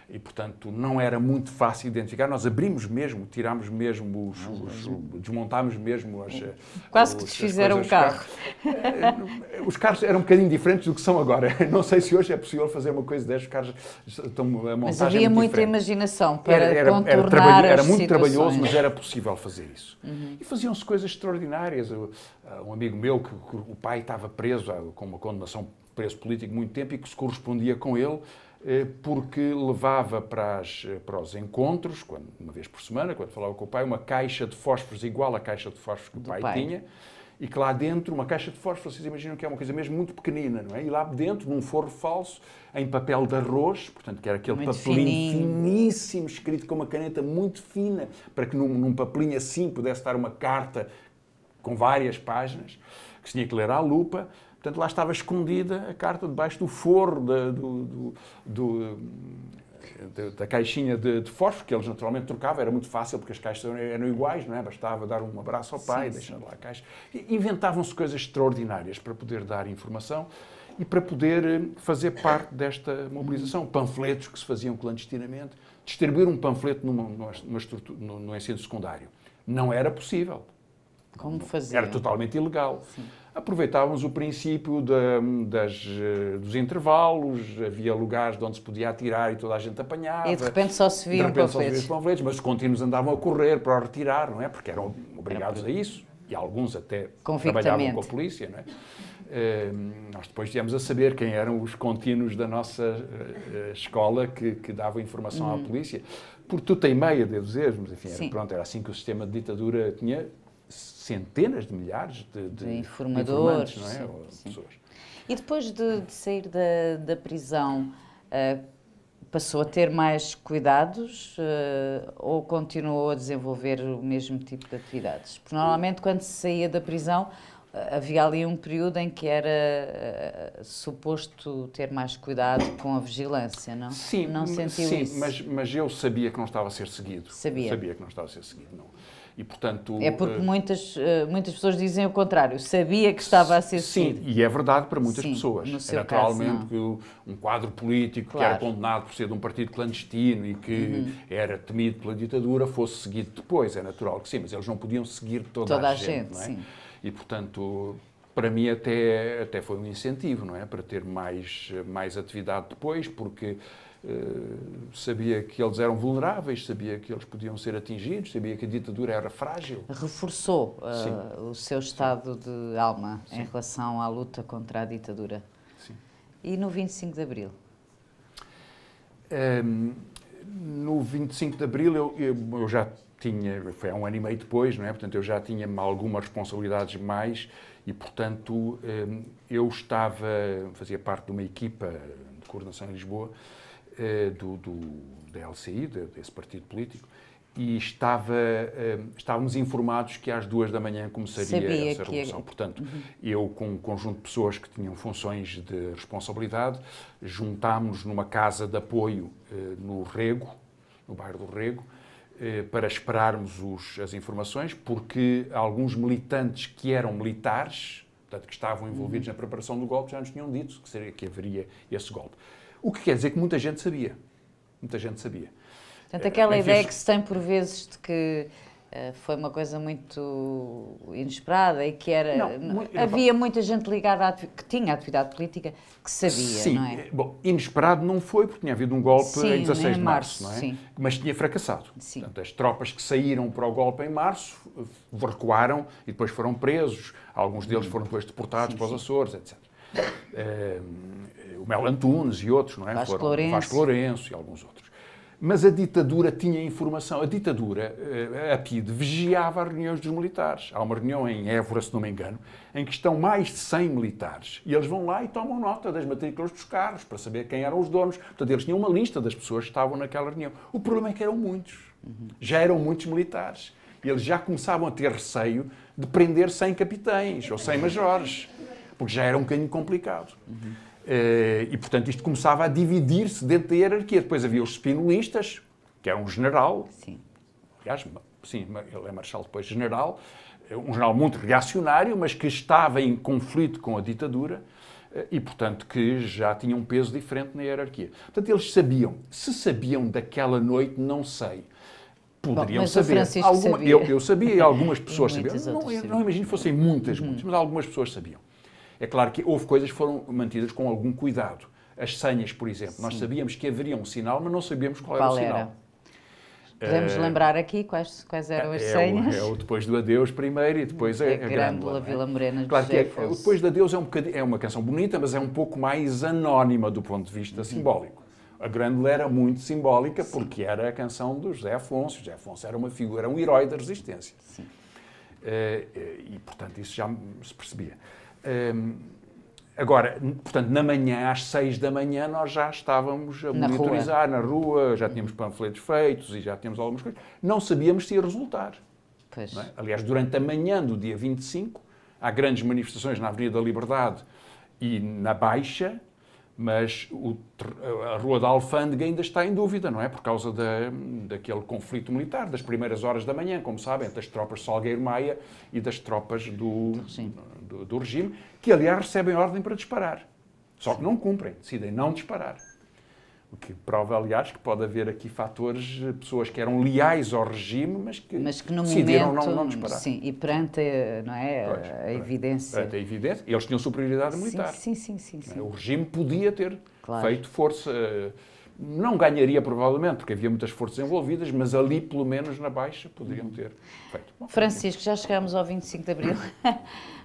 e, portanto, não era muito fácil identificar. Nós abrimos mesmo, tirámos mesmo, os, os, os desmontámos mesmo as. É. Eh, Quase os, que desfizeram o carro. Carros. Eh, os carros eram um bocadinho diferentes do que são agora. Não sei se hoje é possível fazer uma coisa destes, os carros estão a montagem Mas é havia é muito muita imaginação para era, era, contornar era, era muito situações. trabalhoso, mas era possível fazer isso. Uhum. E faziam-se coisas extraordinárias. Eh, um amigo meu, que, que o pai estava preso com uma condenação preso político muito tempo e que se correspondia com ele eh, porque levava para, as, eh, para os encontros, quando, uma vez por semana, quando falava com o pai, uma caixa de fósforos igual à caixa de fósforos que o pai, pai, tinha, e que lá dentro, uma caixa de fósforos, vocês imaginam que é uma coisa mesmo muito pequenina, não é? E lá dentro, num forro falso, em papel de arroz, portanto, que era aquele muito papelinho fininho. finíssimo, escrito com uma caneta muito fina, para que num, num papelinho assim pudesse estar uma carta com várias páginas, que se tinha que ler à lupa, Portanto, lá estava escondida a carta debaixo do forro da, do, do, do, da caixinha de, de, fósforo, que eles naturalmente trocavam, era muito fácil porque as caixas eram iguais, não é? Bastava dar um abraço ao pai, e deixando lá a caixa. Inventavam-se coisas extraordinárias para poder dar informação e para poder eh, fazer parte desta mobilização. Panfletos que se faziam clandestinamente, distribuir um panfleto numa, numa, no, ensino secundário. Não era possível. Como fazer? Era totalmente ilegal. Sim aproveitávamos o princípio de, das, eh, dos intervalos, havia lugares de onde se podia atirar e toda a gente apanhava. E de repente só se viam panfletos. panfletos. Mas os contínuos andavam a correr para retirar, não é? Porque eram obrigados a isso. E alguns até trabalhavam com a polícia, não é? Uh, nós depois viemos a saber quem eram os contínuos da nossa uh, escola que, que davam informação uhum. à polícia. Por tudo e meia, devo dizer, mas enfim, era, pronto, era assim que o sistema de ditadura tinha centenas de milhares de, de, de informadores, de não é? Sim, sim. pessoas. E depois de, de sair da, da prisão, uh, passou a ter mais cuidados uh, ou continuou a desenvolver o mesmo tipo de atividades? Porque normalmente quando se saía da prisão eh, havia ali um período em que era uh, suposto ter mais cuidado com a vigilância, não? Sim, não sentiu sim, isso? Sim, mas, mas eu sabia que não estava a ser seguido. Sabia? Sabia que não estava a ser seguido, não. E, portanto, é porque eh, muitas, eh, muitas pessoas dizem o contrário. Sabia que estava a ser Sim, e é verdade para muitas sim, pessoas. No é seu Naturalmente que um quadro político claro. que era condenado por ser de um partido clandestino e que uhum. era temido pela ditadura fosse seguido depois. É natural que sim, mas eles não podiam seguir toda, toda a, a, gente. gente é? sim. E, portanto, para mim até, até foi um incentivo, não é? Para ter mais, mais atividade depois, porque eh, sabia que eles eram vulneráveis, sabia que eles podiam ser atingidos, sabia que a ditadura era frágil. Reforçou uh, o seu estado Sim. de alma Sim. em relação à luta contra a ditadura. Sim. E no 25 de Abril? Um, ehm, no 25 de Abril eu, eu, eu, já tinha, foi há um ano e meio depois, não é? Portanto, eu já tinha algumas responsabilidades mais e, portanto, um, ehm, eu estava, fazia parte de uma equipa de coordenação em Lisboa, eh, do, do, da LCI, desse partido político, e estava, eh, estávamos informados que às duas da manhã começaria Sabia essa revolução. Que... Portanto, uhum. eu com um conjunto de pessoas que tinham funções de responsabilidade, juntámos numa casa de apoio eh, no Rego, no bairro do Rego, para esperarmos os, as informações, porque alguns militantes que eram militares, portanto, que estavam envolvidos uhum. na preparação do golpe, já nos tinham dito que, seria, que haveria esse golpe. O que quer dizer que muita gente sabia. Muita gente sabia. Portanto, aquela eh, Enfim, ideia que se tem por vezes de que uh, foi uma coisa muito inesperada e que era. Não, muito, havia não, muita gente ligada à, que tinha atividade política que sabia, sim, não é? Eh, bom, inesperado não foi, porque tinha havido um golpe sim, em 16 de março, março, não é? Sim. Mas tinha fracassado. Sim. Portanto, as tropas que saíram para o golpe em março recuaram e depois foram presos. Alguns deles hum. foram depois deportados para os Açores, etc. Uh, o Mel Antunes e outros, não é? Vasco Foram, Lourenço. Vasco Lourenço e alguns outros. Mas a ditadura tinha informação. A ditadura, eh, a PIDE, vigiava as reuniões dos militares. Há uma reunião em Évora, se não me engano, em que estão mais de 100 militares. E eles vão lá e tomam nota das matrículas dos carros para saber quem eram os donos. Portanto, eles tinham uma lista das pessoas que estavam naquela reunião. O problema é que eram muitos. Já eram muitos militares. E eles já começavam a ter receio de prender 100 capitães ou 100 majores, porque já era um bocadinho complicado. Uhum. Eh, e, portanto, isto começava a dividir-se dentro da hierarquia. Depois havia os spinolistas, que é um general. Sim. Aliás, sim, ele é marechal depois general. Eh, um general muito reacionário, mas que estava em conflito com a ditadura eh, e, portanto, que já tinha um peso diferente na hierarquia. Portanto, eles sabiam. Se sabiam daquela noite, não sei. Poderiam Bom, saber. Alguma, sabia. Eu, eu sabia e algumas pessoas e sabiam. Não, não, não imagino que fossem muitas, uhum. muitas, hum. mas algumas pessoas sabiam. É claro que houve coisas que foram mantidas com algum cuidado. As senhas, por exemplo. Sim. Nós sabíamos que haveria um sinal, mas não sabíamos qual, qual era o sinal. Podemos é, lembrar aqui quais, quais eram as é senhas. O, é o depois do adeus primeiro e depois a, a, a Grândula. É? Vila Morena de claro que é, o depois do adeus é, um é uma canção bonita, mas é um pouco mais anónima do ponto de vista simbólico. A Grândola era muito simbólica Sim. porque era a canção do José Afonso. José Afonso era uma figura, um herói da resistência. Sim. Uh, e, portanto, isso já se percebia. Um, ehm, agora, portanto, na manhã, às seis da manhã, nós já estávamos a na monitorizar rua. na rua, já tínhamos panfletos feitos e já tínhamos algumas coisas. Não sabíamos se ia resultar. É? Aliás, durante a manhã do dia 25, há grandes manifestações na Avenida da Liberdade e na Baixa, mas o, a Rua da Alfândega ainda está em dúvida, não é? Por causa da, daquele conflito militar, das primeiras horas da manhã, como sabem, das tropas Salgueiro Maia e das tropas do, do, do regime, que aliás recebem ordem para disparar. Só que não cumprem, decidem não disparar. O que prova, aliás, que pode haver aqui fatores, eh, pessoas que eram leais ao regime, mas que, mas que no decidiram momento, não, não disparar. Sim, e perante não é, pois, a evidência. Perante a evidência, eles tinham superioridade militar. Sim, sim, sim. sim, é? sim. O regime podia ter claro. feito força. Eh, não ganharia, provavelmente, porque havia muitas forças envolvidas, mas ali, pelo menos na baixa, poderiam ter feito. Bom, Francisco, já chegamos ao 25 de abril.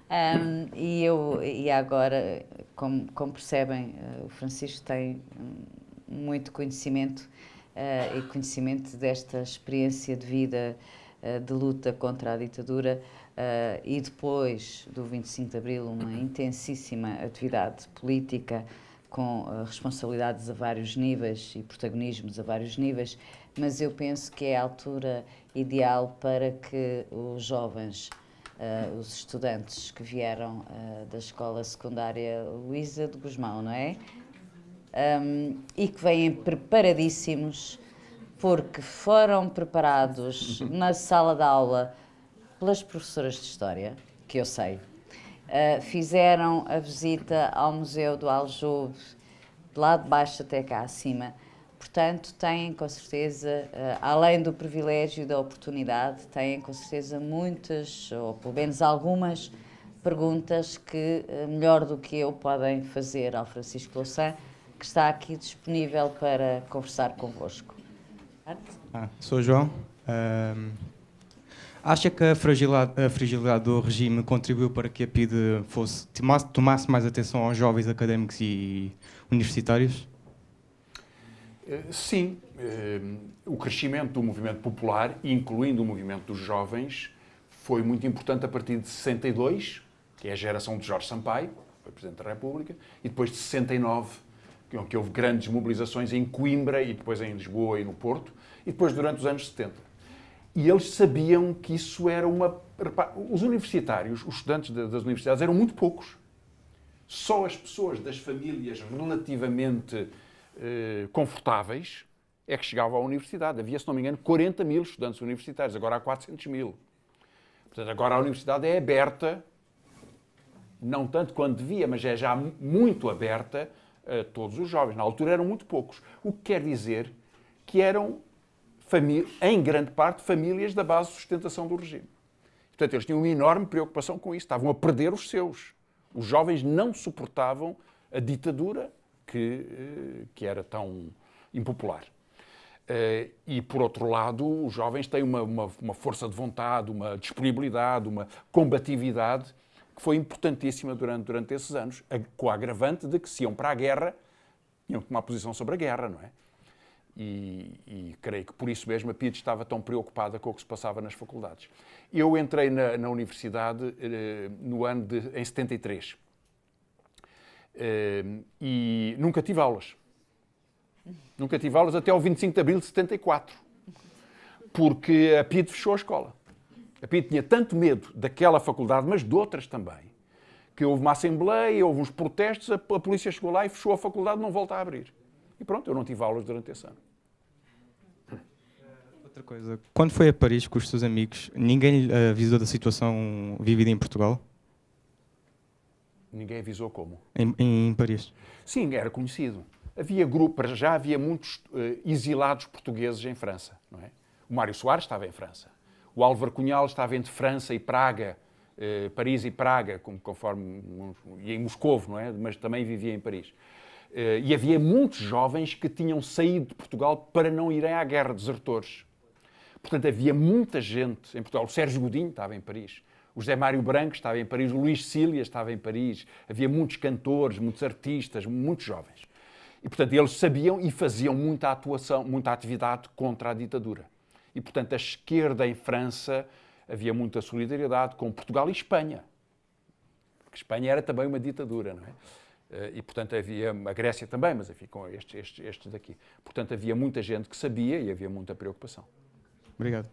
um, e eu, e agora, como, como percebem, eh, o Francisco tem hum, muito conhecimento uh, e conhecimento desta experiência de vida uh, de luta contra a ditadura uh, e depois do 25 de Abril uma uhum. intensíssima atividade política com responsabilidades a vários níveis e protagonismos a vários níveis, mas eu penso que é a altura ideal para que os jovens Uh, os estudantes que vieram uh, da escola secundária Luísa de Guzmão, não é? um, e que vêm preparadíssimos, porque foram preparados na sala de aula pelas professoras de História, que eu sei. Uh, fizeram a visita ao Museu do Aljube, de lá de baixo até cá acima. Portanto, têm com certeza, uh, além do privilégio e da oportunidade, têm com certeza muitas, ou pelo menos algumas, perguntas que uh, melhor do que eu podem fazer ao Francisco Louçã que está aqui disponível para conversar convosco. Ah, sou o João. Um, acha que a fragilidade, a fragilidade, do regime contribuiu para que a PIDE fosse, tomasse mais atenção aos jovens académicos e universitários? Eh, sim. Eh, o crescimento do movimento popular, incluindo o movimento dos jovens, foi muito importante a partir de 62, que é a geração de Jorge Sampaio, foi Presidente da República, e depois de 69, que houve grandes mobilizações em Coimbra e depois em Lisboa e no Porto, e depois durante os anos 70. E eles sabiam que isso era uma. os universitários, os estudantes das universidades, eram muito poucos. Só as pessoas das famílias relativamente eh, confortáveis é que chegavam à universidade. Havia, se não me engano, 40 mil estudantes universitários, agora há 400 mil. Portanto, agora a universidade é aberta, não tanto quanto devia, mas é já muito aberta a todos os jovens. Na altura eram muito poucos. O que quer dizer que eram, em grande parte, famílias da base de sustentação do regime. Portanto, eles tinham uma enorme preocupação com isso. Estavam a perder os seus. Os jovens não suportavam a ditadura que, eh, que era tão impopular. Uh, e, por outro lado, os jovens têm uma, uma, uma, força de vontade, uma disponibilidade, uma combatividade que foi importantíssima durante, durante esses anos, com o agravante de que se iam para a guerra, tinham que tomar posição sobre a guerra, não é? E, e, creio que por isso mesmo a PID estava tão preocupada com o que se passava nas faculdades. Eu entrei na, na universidade eh, no ano de, em 73 eh, e nunca tive aulas. Nunca tive aulas até ao 25 de abril de 74, porque a PID fechou a escola. A PIN tinha tanto medo daquela faculdade, mas de outras também, que houve uma assembleia, houve uns protestos, a, a polícia chegou lá e fechou a faculdade, não volta a abrir. E pronto, eu não tive aulas durante esse ano. Outra coisa, quando foi a Paris com os seus amigos, ninguém lhe avisou da situação vivida em Portugal? Ninguém avisou como? Em, em Paris. Sim, era conhecido. Havia grupos, já havia muitos uh, exilados portugueses em França, não é? O Mário Soares estava em França. O Álvaro Cunhal estava entre França e Praga, eh, Paris e Praga, como, conforme e em Moscou, não é? Mas também vivia em Paris. Eh, e havia muitos jovens que tinham saído de Portugal para não irem à guerra, desertores. Portanto, havia muita gente em Portugal. O Sérgio Godinho estava em Paris. O José Mário Branco estava em Paris, o Luís Cília estava em Paris, havia muitos cantores, muitos artistas, muitos jovens. E, portanto, eles sabiam e faziam muita atuação, muita atividade contra a ditadura. E, portanto, a esquerda em França havia muita solidariedade com Portugal e Espanha. Porque Espanha era também uma ditadura, não é? Eh, e, portanto, havia a Grécia também, mas enfim, com estes, estes, estes daqui. Portanto, havia muita gente que sabia e havia muita preocupação. Obrigado.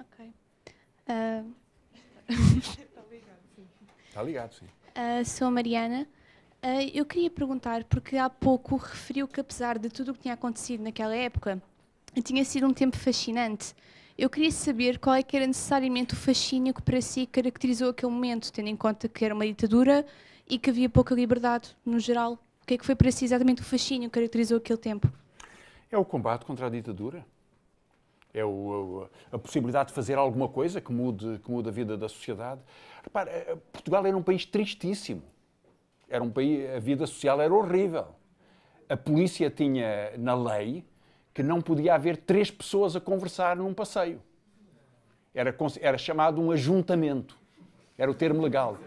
ok. Uh... Está ligado, sim. Está ligado, sim. Uh, sou a Mariana. Uh, eu queria perguntar, porque há pouco referiu que, apesar de tudo o que tinha acontecido naquela época, tinha sido um tempo fascinante. Eu queria saber qual é que era necessariamente o fascínio que para si caracterizou aquele momento, tendo em conta que era uma ditadura e que havia pouca liberdade no geral. O que é que foi para si exatamente o fascínio que caracterizou aquele tempo? É o combate contra a ditadura é o, a possibilidade de fazer alguma coisa que mude, que mude a vida da sociedade. Repara, eh, eh, Portugal era um país tristíssimo. Era um país, a vida social era horrível. A polícia tinha na lei que não podia haver três pessoas a conversar num passeio. Era, era chamado um ajuntamento. Era o termo legal.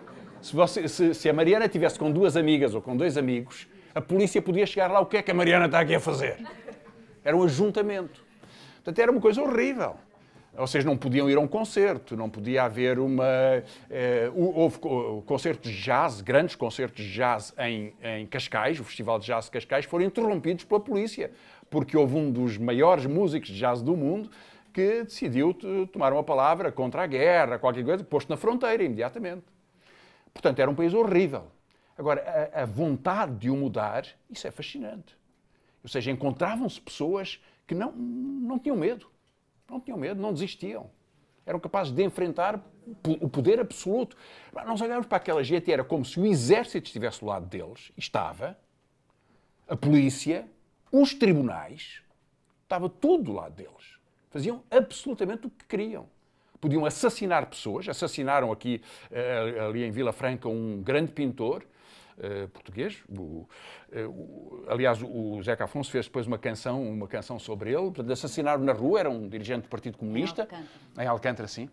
Se, você, se, se a Mariana tivesse com duas amigas ou com dois amigos, a polícia podia chegar lá. O que é que a Mariana está aqui a fazer? Era um ajuntamento. Portanto, era uma coisa horrível. Ou seja, não podiam ir a um concerto, não podia haver uma. Eh, houve concertos de jazz, grandes concertos de jazz em, em Cascais, o Festival de Jazz de Cascais, foram interrompidos pela polícia, porque houve um dos maiores músicos de jazz do mundo que decidiu tomar uma palavra contra a guerra, qualquer coisa, posto na fronteira imediatamente. Portanto, era um país horrível. Agora, a, a vontade de o mudar, isso é fascinante. Ou seja, encontravam-se pessoas que não, não tinham medo, não tinham medo, não desistiam. Eram capazes de enfrentar o poder absoluto. Nós olhamos para aquela gente era como se o exército estivesse do lado deles, estava, a polícia, os tribunais, estava tudo do lado deles. Faziam absolutamente o que queriam podiam assassinar pessoas. Assassinaram aqui, eh, ali em Vila Franca, um grande pintor eh, português. O, uh, aliás, o Zeca Afonso fez depois uma canção, uma canção sobre ele. Portanto, assassinaram na rua, era um dirigente do Partido Comunista. Em Alcântara. Em Alcântara, sim.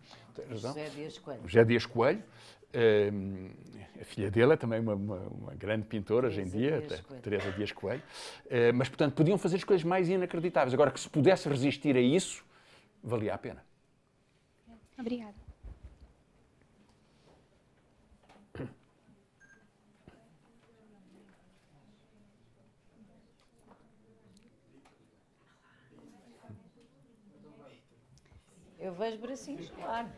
José Dias Coelho. José Dias Coelho. Uh, a filha dele é também uma, uma, uma grande pintora Teresa hoje em dia, Dias Teresa Dias Coelho. Uh, mas, portanto, podiam fazer as coisas mais inacreditáveis. Agora, que se pudesse resistir a isso, valia a pena. Obrigada. Eu vejo bracinhos, claro.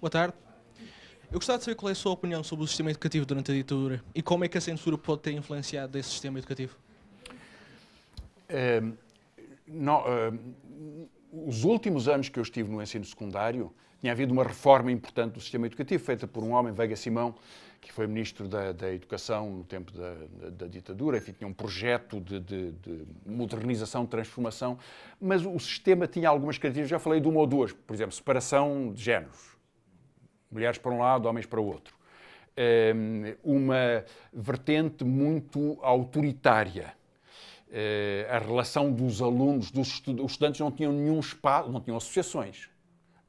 Boa tarde. Eu gostava de saber qual é a sua opinião sobre o sistema educativo durante a ditadura e como é que a censura pode ter influenciado esse sistema educativo. Um, ehm, não, ehm, os últimos anos que eu estive no ensino secundário, tinha havido uma reforma importante do sistema educativo, feita por um homem, Vega Simão, que foi ministro da, da Educação no tempo da, da, da, ditadura, enfim, tinha um projeto de, de, de, modernização, transformação, mas o sistema tinha algumas características, já falei de uma ou duas, por exemplo, separação de géneros, mulheres para um lado, homens para o outro. Ehm, uma vertente muito autoritária. Eh, a relação dos alunos, dos os estudantes não tinham nenhum espaço, não tinham associações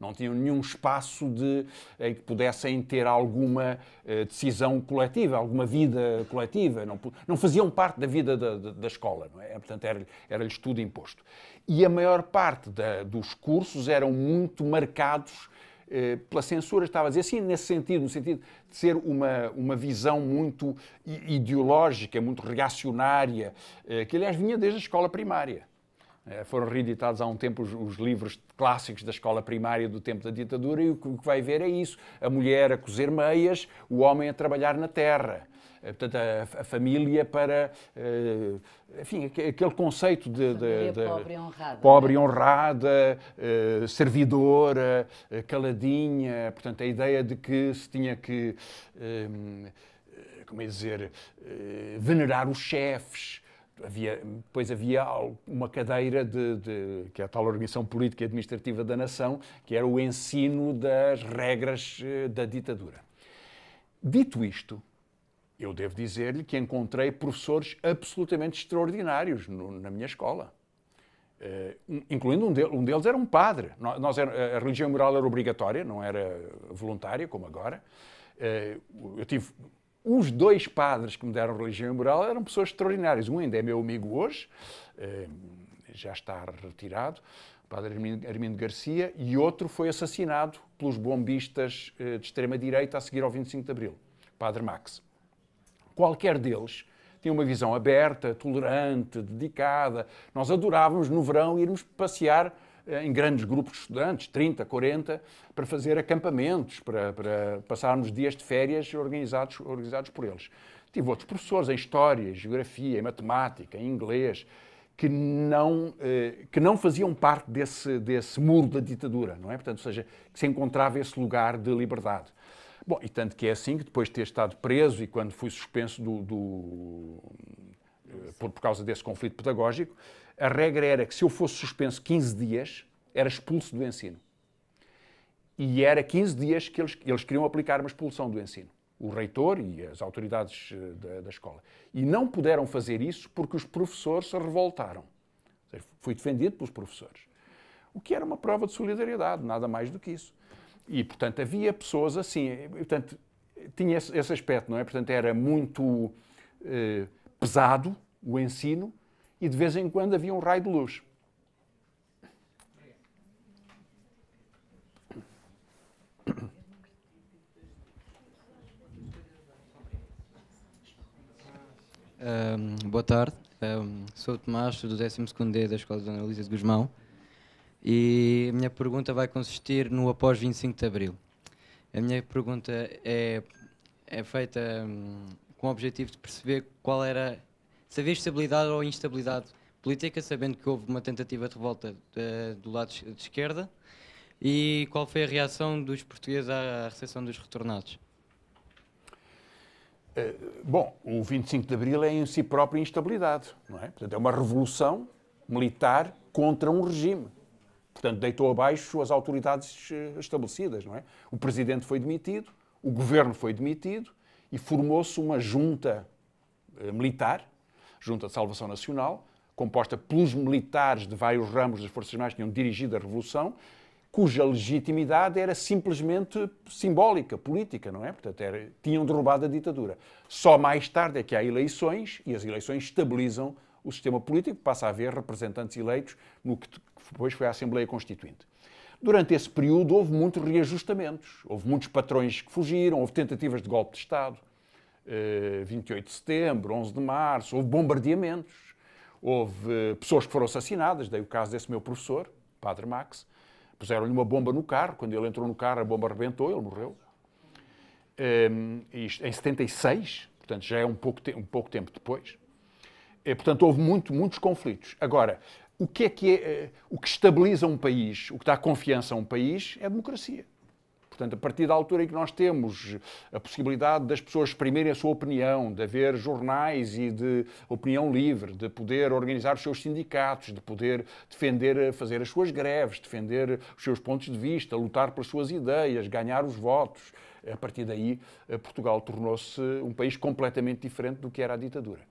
não tinham nenhum espaço de, em que pudessem ter alguma eh, decisão coletiva, alguma vida coletiva, não, não faziam parte da vida da, da, da escola, não é? é portanto era-lhes era tudo imposto. E a maior parte da, dos cursos eram muito marcados eh, pela censura, estava a dizer assim, nesse sentido, no sentido de ser uma, uma visão muito ideológica, muito reacionária, uh, que aliás vinha desde a escola primária eh, foram reeditados há um tempo os, os, livros clássicos da escola primária do tempo da ditadura, e o que vai ver é isso: a mulher a cozer meias, o homem a trabalhar na terra. Eh, portanto, a, a família para. Eh, enfim, aquele conceito de. de, de pobre e honrada. Pobre e é? honrada, servidora, caladinha. Portanto, a ideia de que se tinha que. Como é dizer? Venerar os chefes havia, depois havia uma cadeira de, de, que é a tal organização política e administrativa da nação, que era o ensino das regras eh, da ditadura. Dito isto, eu devo dizer-lhe que encontrei professores absolutamente extraordinários no, na minha escola. Uh, incluindo um, de, um, deles era um padre. Nós, era, a religião moral era obrigatória, não era voluntária, como agora. Uh, eu tive os dois padres que me deram religião e moral eram pessoas extraordinárias. Um ainda é meu amigo hoje, eh, já está retirado, o padre Armindo Garcia, e outro foi assassinado pelos bombistas eh, de extrema-direita a seguir ao 25 de Abril, o padre Max. Qualquer deles tinha uma visão aberta, tolerante, dedicada. Nós adorávamos, no verão, irmos passear eh, em grandes grupos de estudantes, 30, 40, para fazer acampamentos, para, para passarmos dias de férias organizados, organizados por eles. Tive outros professores em História, em Geografia, em Matemática, em Inglês, que não, eh, que não faziam parte desse, desse muro da ditadura, não é? Portanto, ou seja, que se encontrava esse lugar de liberdade. Bom, e tanto que é assim que depois de ter estado preso e quando fui suspenso do, do eh, por, por, causa desse conflito pedagógico, a regra era que se eu fosse suspenso 15 dias, era expulso do ensino. E era 15 dias que eles, eles queriam aplicar uma expulsão do ensino. O reitor e as autoridades eh, da, da escola. E não puderam fazer isso porque os professores se revoltaram. Foi fui defendido pelos professores. O que era uma prova de solidariedade, nada mais do que isso. E, portanto, havia pessoas assim. Eh, portanto, tinha esse, esse, aspecto, não é? Portanto, era muito eh, pesado o ensino, e de vez em quando havia um raio de luz. Um, boa tarde, um, sou o Tomás, do 12º da Escola de Analisa de Guzmão e a minha pergunta vai consistir no após 25 de Abril. A minha pergunta é, é feita um, com o objetivo de perceber qual era se estabilidade ou instabilidade política, sabendo que houve uma tentativa de revolta de, eh, do lado de esquerda, e qual foi a reação dos portugueses à recepção dos retornados? Eh, bom, o 25 de Abril é em si próprio instabilidade, não é? Portanto, é uma revolução militar contra um regime. Portanto, deitou abaixo as autoridades eh, estabelecidas, não é? O presidente foi demitido, o governo foi demitido e formou-se uma junta militar Junta de Salvação Nacional, composta pelos militares de vários ramos das Forças armadas que tinham dirigido a Revolução, cuja legitimidade era simplesmente simbólica, política, não é? Portanto, era, tinham derrubado a ditadura. Só mais tarde é que há eleições e as eleições estabilizam o sistema político, passa a haver representantes eleitos no que depois foi a Assembleia Constituinte. Durante esse período houve muitos reajustamentos, houve muitos patrões que fugiram, houve tentativas de golpe de Estado. 28 eh, de setembro, 11 de março, houve bombardeamentos, houve eh, pessoas que foram assassinadas, dei o caso desse meu professor, Padre Max, puseram-lhe uma bomba no carro, quando ele entrou no carro a bomba arrebentou, ele morreu. Ehm, em 76, portanto já é um pouco, um pouco tempo depois. E, eh, portanto, houve muito, muitos conflitos. Agora, o que é que é, o que estabiliza um país, o que dá confiança a um país é a democracia. Portanto, a partir da altura em que nós temos a possibilidade das pessoas exprimirem a sua opinião, de haver jornais e de opinião livre, de poder organizar os seus sindicatos, de poder defender, fazer as suas greves, defender os seus pontos de vista, lutar pelas suas ideias, ganhar os votos, a partir daí eh, Portugal tornou-se um país completamente diferente do que era a ditadura.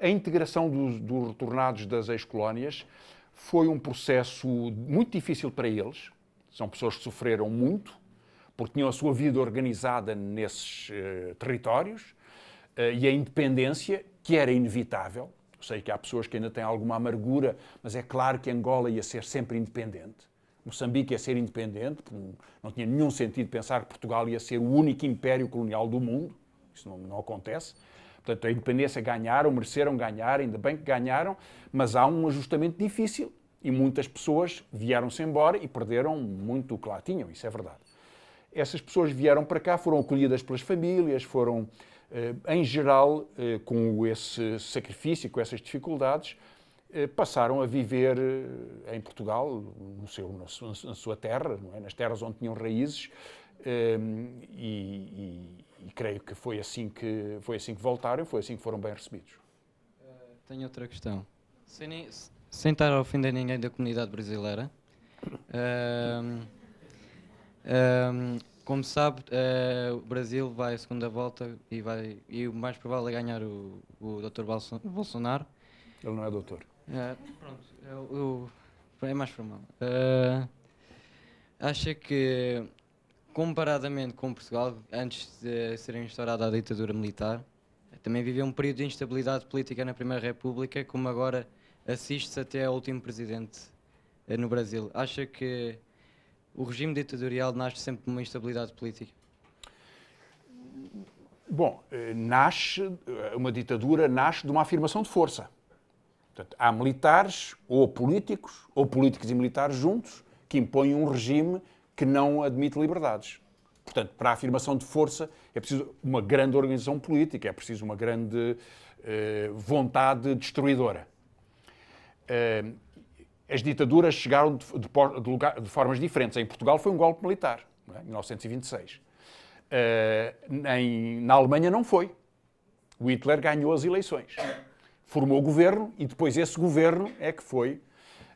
A integração dos, dos retornados das ex-colónias foi um processo muito difícil para eles. São pessoas que sofreram muito, porque tinham a sua vida organizada nesses uh, territórios, uh, e a independência, que era inevitável. Eu sei que há pessoas que ainda têm alguma amargura, mas é claro que Angola ia ser sempre independente. Moçambique ia ser independente, não tinha nenhum sentido pensar que Portugal ia ser o único império colonial do mundo. Isso não, não acontece. Portanto, a independência ganharam, mereceram ganhar, ainda bem que ganharam, mas há um ajustamento difícil e muitas pessoas vieram-se embora e perderam muito o que lá tinham, isso é verdade essas pessoas vieram para cá, foram acolhidas pelas famílias, foram, eh, em geral, eh, com esse sacrifício, com essas dificuldades, eh, passaram a viver em Portugal, no seu, na sua terra, é? nas terras onde tinham raízes, ehm, e, e, e, creio que foi assim que foi assim que voltaram, foi assim que foram bem recebidos. Tenho outra questão. Sem, sem estar a ofender ninguém da comunidade brasileira, um, ehm, um, ehm, como sabe, uh, o Brasil vai à segunda volta e, vai, e o mais provável é ganhar o, o Dr. Bolsonaro. Ele não é doutor. Uh, pronto, eu, é eu, é, é mais formal. Uh, acha que, comparadamente com Portugal, antes de serem instaurada a ditadura militar, também viveu um período de instabilidade política na Primeira República, como agora assiste-se até ao último presidente eh, no Brasil. Acha que o regime ditatorial nasce sempre de uma instabilidade política? Bom, eh, nasce, eh, uma ditadura nasce de uma afirmação de força. Portanto, há militares ou políticos, ou políticos e militares juntos, que impõem um regime que não admite liberdades. Portanto, para a afirmação de força é preciso uma grande organização política, é preciso uma grande eh, vontade destruidora. Eh, as ditaduras chegaram de, de, de, lugar, de, formas diferentes. Em Portugal foi um golpe militar, é? em 1926. Uh, eh, em, na Alemanha não foi. O Hitler ganhou as eleições, formou o governo e depois esse governo é que foi.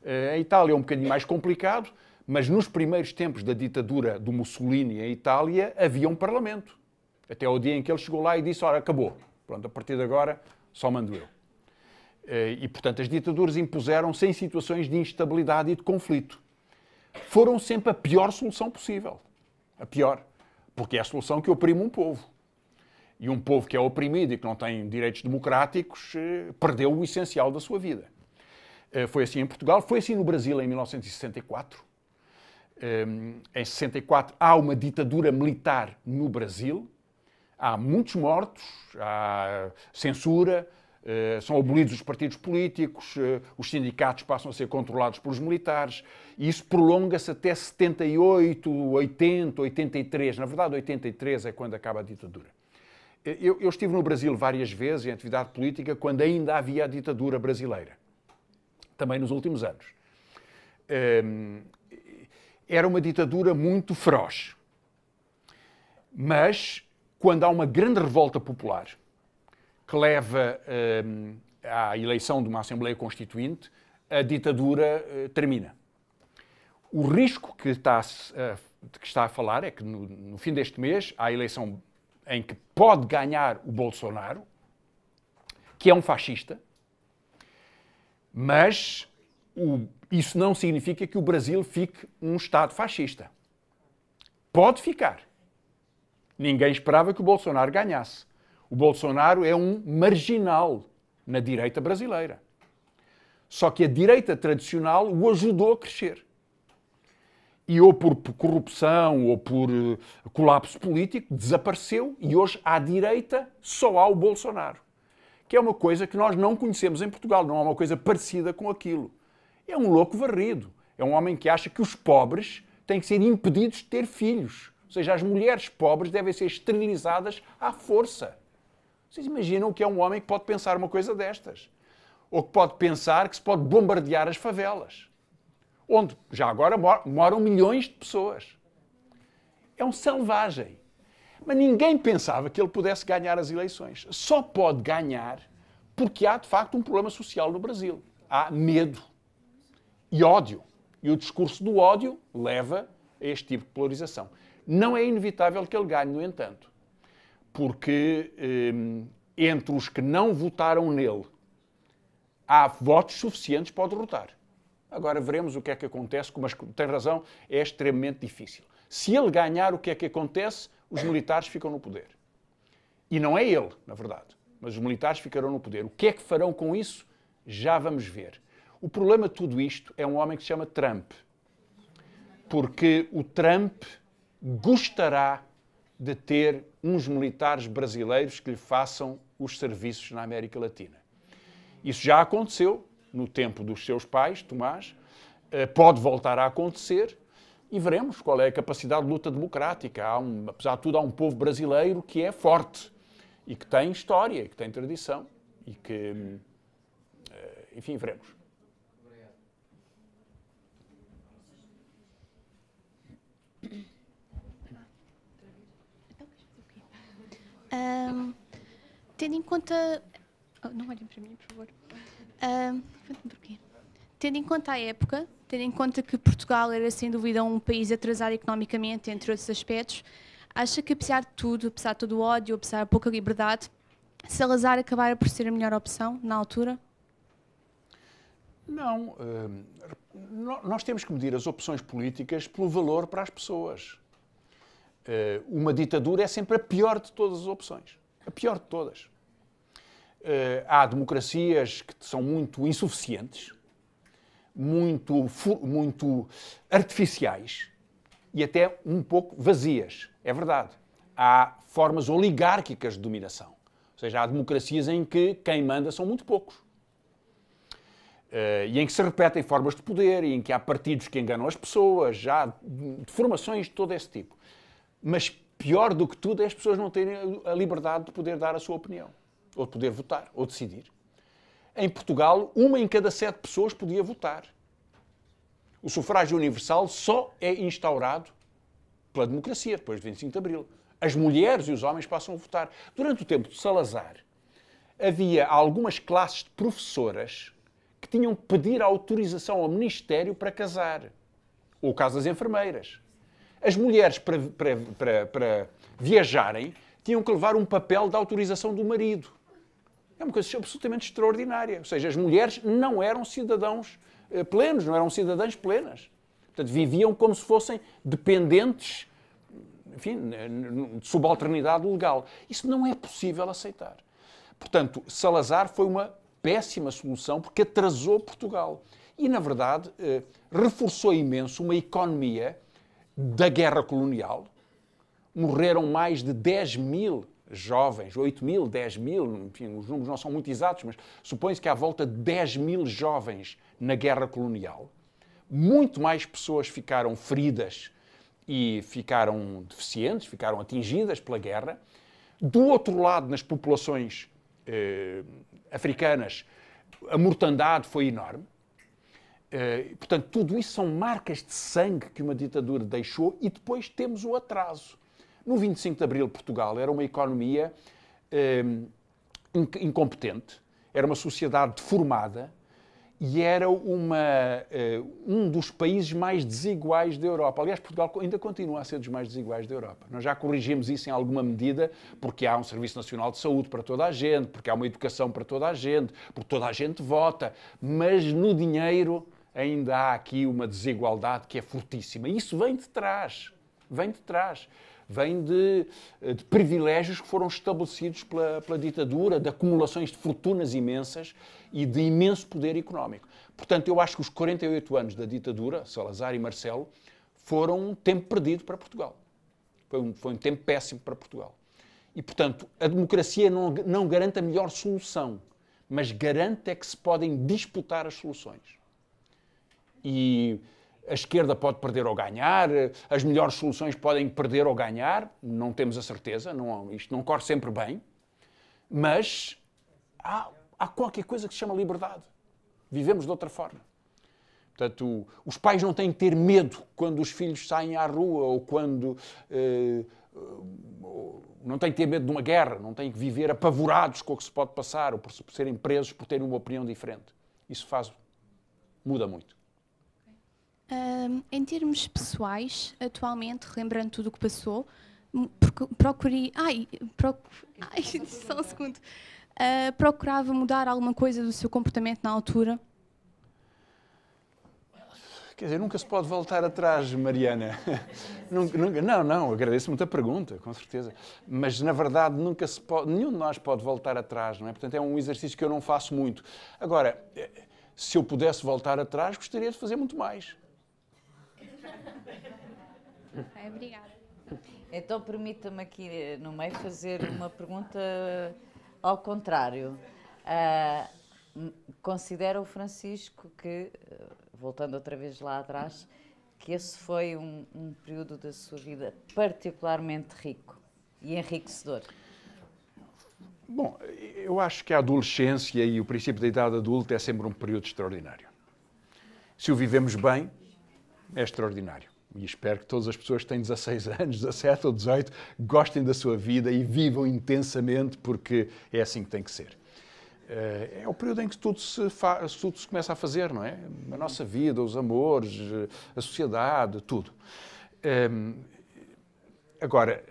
Uh, a Itália é um bocadinho mais complicado, mas nos primeiros tempos da ditadura do Mussolini em Itália havia um parlamento. Até o dia em que ele chegou lá e disse: Ora, acabou. Pronto, a partir de agora só mando eu. Eh, e, portanto, as ditaduras impuseram-se em situações de instabilidade e de conflito. Foram sempre a pior solução possível. A pior. Porque é a solução que oprime um povo. E um povo que é oprimido e que não tem direitos democráticos eh, perdeu o essencial da sua vida. Eh, foi assim em Portugal, foi assim no Brasil em 1964. Em 64 há uma ditadura militar no Brasil, há muitos mortos, há censura, eh, são abolidos os partidos políticos, eh, os sindicatos passam a ser controlados pelos militares, e isso prolonga-se até 78, 80, 83. Na verdade, 83 é quando acaba a ditadura. Eh, eu, eu estive no Brasil várias vezes em atividade política quando ainda havia a ditadura brasileira, também nos últimos anos. Era uma ditadura muito feroz, mas quando há uma grande revolta popular que leva eh, à eleição de uma Assembleia Constituinte, a ditadura uh, termina. O risco que está, uh, que está a falar é que no, no fim deste mês há a eleição em que pode ganhar o Bolsonaro, que é um fascista, mas o, isso não significa que o Brasil fique um Estado fascista. Pode ficar. Ninguém esperava que o Bolsonaro ganhasse. O Bolsonaro é um marginal na direita brasileira. Só que a direita tradicional o ajudou a crescer. E ou por corrupção ou por eh, colapso político desapareceu e hoje à direita só há o Bolsonaro. Que é uma coisa que nós não conhecemos em Portugal, não há uma coisa parecida com aquilo. É um louco varrido. É um homem que acha que os pobres têm que ser impedidos de ter filhos. Ou seja, as mulheres pobres devem ser esterilizadas à força. Vocês imaginam o que é um homem que pode pensar uma coisa destas? Ou que pode pensar que se pode bombardear as favelas, onde já agora moram milhões de pessoas. É um selvagem. Mas ninguém pensava que ele pudesse ganhar as eleições. Só pode ganhar porque há, de facto, um problema social no Brasil. Há medo e ódio. E o discurso do ódio leva a este tipo de polarização. Não é inevitável que ele ganhe, no entanto porque ehm, entre os que não votaram nele há votos suficientes para derrotar. Agora veremos o que é que acontece, mas tem razão, é extremamente difícil. Se ele ganhar, o que é que acontece? Os militares ficam no poder. E não é ele, na verdade, mas os militares ficarão no poder. O que é que farão com isso? Já vamos ver. O problema de tudo isto é um homem que se chama Trump. Porque o Trump gostará de ter uns militares brasileiros que lhe façam os serviços na América Latina. Isso já aconteceu no tempo dos seus pais, Tomás, eh, pode voltar a acontecer e veremos qual é a capacidade de luta democrática. Um, apesar de tudo, há um povo brasileiro que é forte e que tem história, que tem tradição e que, hum, eh, enfim, veremos. Um, tendo em conta. Oh, não olhem para mim, por favor. Um, Tendo em conta a época, tendo em conta que Portugal era sem dúvida um país atrasado economicamente, entre outros aspectos, acha que apesar de tudo, apesar de todo o ódio, apesar de pouca liberdade, Salazar acabara por ser a melhor opção na altura? Não. nós temos que medir as opções políticas pelo valor para as pessoas. Eh, uma ditadura é sempre a pior de todas as opções. A pior de todas. Eh, há democracias que são muito insuficientes, muito, muito artificiais e até um pouco vazias. É verdade. Há formas oligárquicas de dominação. Ou seja, há democracias em que quem manda são muito poucos. Uh, e em que se repetem formas de poder, e em que há partidos que enganam as pessoas, já formações de todo esse tipo. Mas pior do que tudo é as pessoas não terem a liberdade de poder dar a sua opinião, ou de poder votar, ou decidir. Em Portugal, uma em cada sete pessoas podia votar. O sufrágio universal só é instaurado pela democracia, depois de 25 de Abril. As mulheres e os homens passam a votar. Durante o tempo de Salazar, havia algumas classes de professoras que tinham que pedir autorização ao Ministério para casar. Ou o caso das enfermeiras. As mulheres, para, para, para, para viajarem, tinham que levar um papel de autorização do marido. É uma coisa absolutamente extraordinária. Ou seja, as mulheres não eram cidadãos eh, plenos, não eram cidadãs plenas. Portanto, viviam como se fossem dependentes, enfim, de subalternidade legal. Isso não é possível aceitar. Portanto, Salazar foi uma péssima solução porque atrasou Portugal. E, na verdade, eh, reforçou imenso uma economia da guerra colonial, morreram mais de 10 mil jovens, 8 mil, 10 mil, enfim, os números não são muito exatos, mas supõe-se que há volta de 10 mil jovens na guerra colonial. Muito mais pessoas ficaram feridas e ficaram deficientes, ficaram atingidas pela guerra. Do outro lado, nas populações eh, africanas, a mortandade foi enorme. Uh, portanto, tudo isso são marcas de sangue que uma ditadura deixou e depois temos o atraso. No 25 de Abril, Portugal era uma economia uh, incompetente, era uma sociedade deformada e era uma, uh, um dos países mais desiguais da Europa. Aliás, Portugal ainda continua a ser dos mais desiguais da Europa. Nós já corrigimos isso em alguma medida, porque há um Serviço Nacional de Saúde para toda a gente, porque há uma educação para toda a gente, porque toda a gente vota, mas no dinheiro ainda há aqui uma desigualdade que é fortíssima. E isso vem de trás, vem de trás. Vem de, de privilégios que foram estabelecidos pela, pela ditadura, de acumulações de fortunas imensas e de imenso poder económico. Portanto, eu acho que os 48 anos da ditadura, Salazar e Marcelo, foram um tempo perdido para Portugal. Foi um, foi um tempo péssimo para Portugal. E, portanto, a democracia não, não garante a melhor solução, mas garante é que se podem disputar as soluções e a esquerda pode perder ou ganhar, as melhores soluções podem perder ou ganhar, não temos a certeza, não, isto não corre sempre bem, mas há, há qualquer coisa que se chama liberdade. Vivemos de outra forma. Portanto, os pais não têm que ter medo quando os filhos saem à rua ou quando. Eh, não têm que ter medo de uma guerra, não têm que viver apavorados com o que se pode passar ou por serem presos por terem uma opinião diferente. Isso faz. muda muito. Um, em termos pessoais, atualmente, lembrando tudo o que passou, procurei. Ai, proc, ai só um segundo. Uh, procurava mudar alguma coisa do seu comportamento na altura? Quer dizer, nunca se pode voltar atrás, Mariana. nunca, nunca, não, não, agradeço muito a pergunta, com certeza. Mas, na verdade, nunca se pode, nenhum de nós pode voltar atrás, não é? Portanto, é um exercício que eu não faço muito. Agora, eh, se eu pudesse voltar atrás, gostaria de fazer muito mais. É, obrigada. Então permita-me aqui eh, no meio fazer uma pergunta ao contrário. Uh, considera o Francisco que, eh, voltando outra vez lá atrás, que esse foi um, um período da sua vida particularmente rico e enriquecedor? Bom, eu acho que a adolescência e o princípio da idade adulta é sempre um período extraordinário. Se o vivemos bem, é extraordinário e espero que todas as pessoas que têm 16 anos, 17 ou 18 gostem da sua vida e vivam intensamente, porque é assim que tem que ser. Eh, é o período em que tudo se, tudo se começa a fazer, não é? A nossa vida, os amores, eh, a sociedade, tudo. Ehm, agora,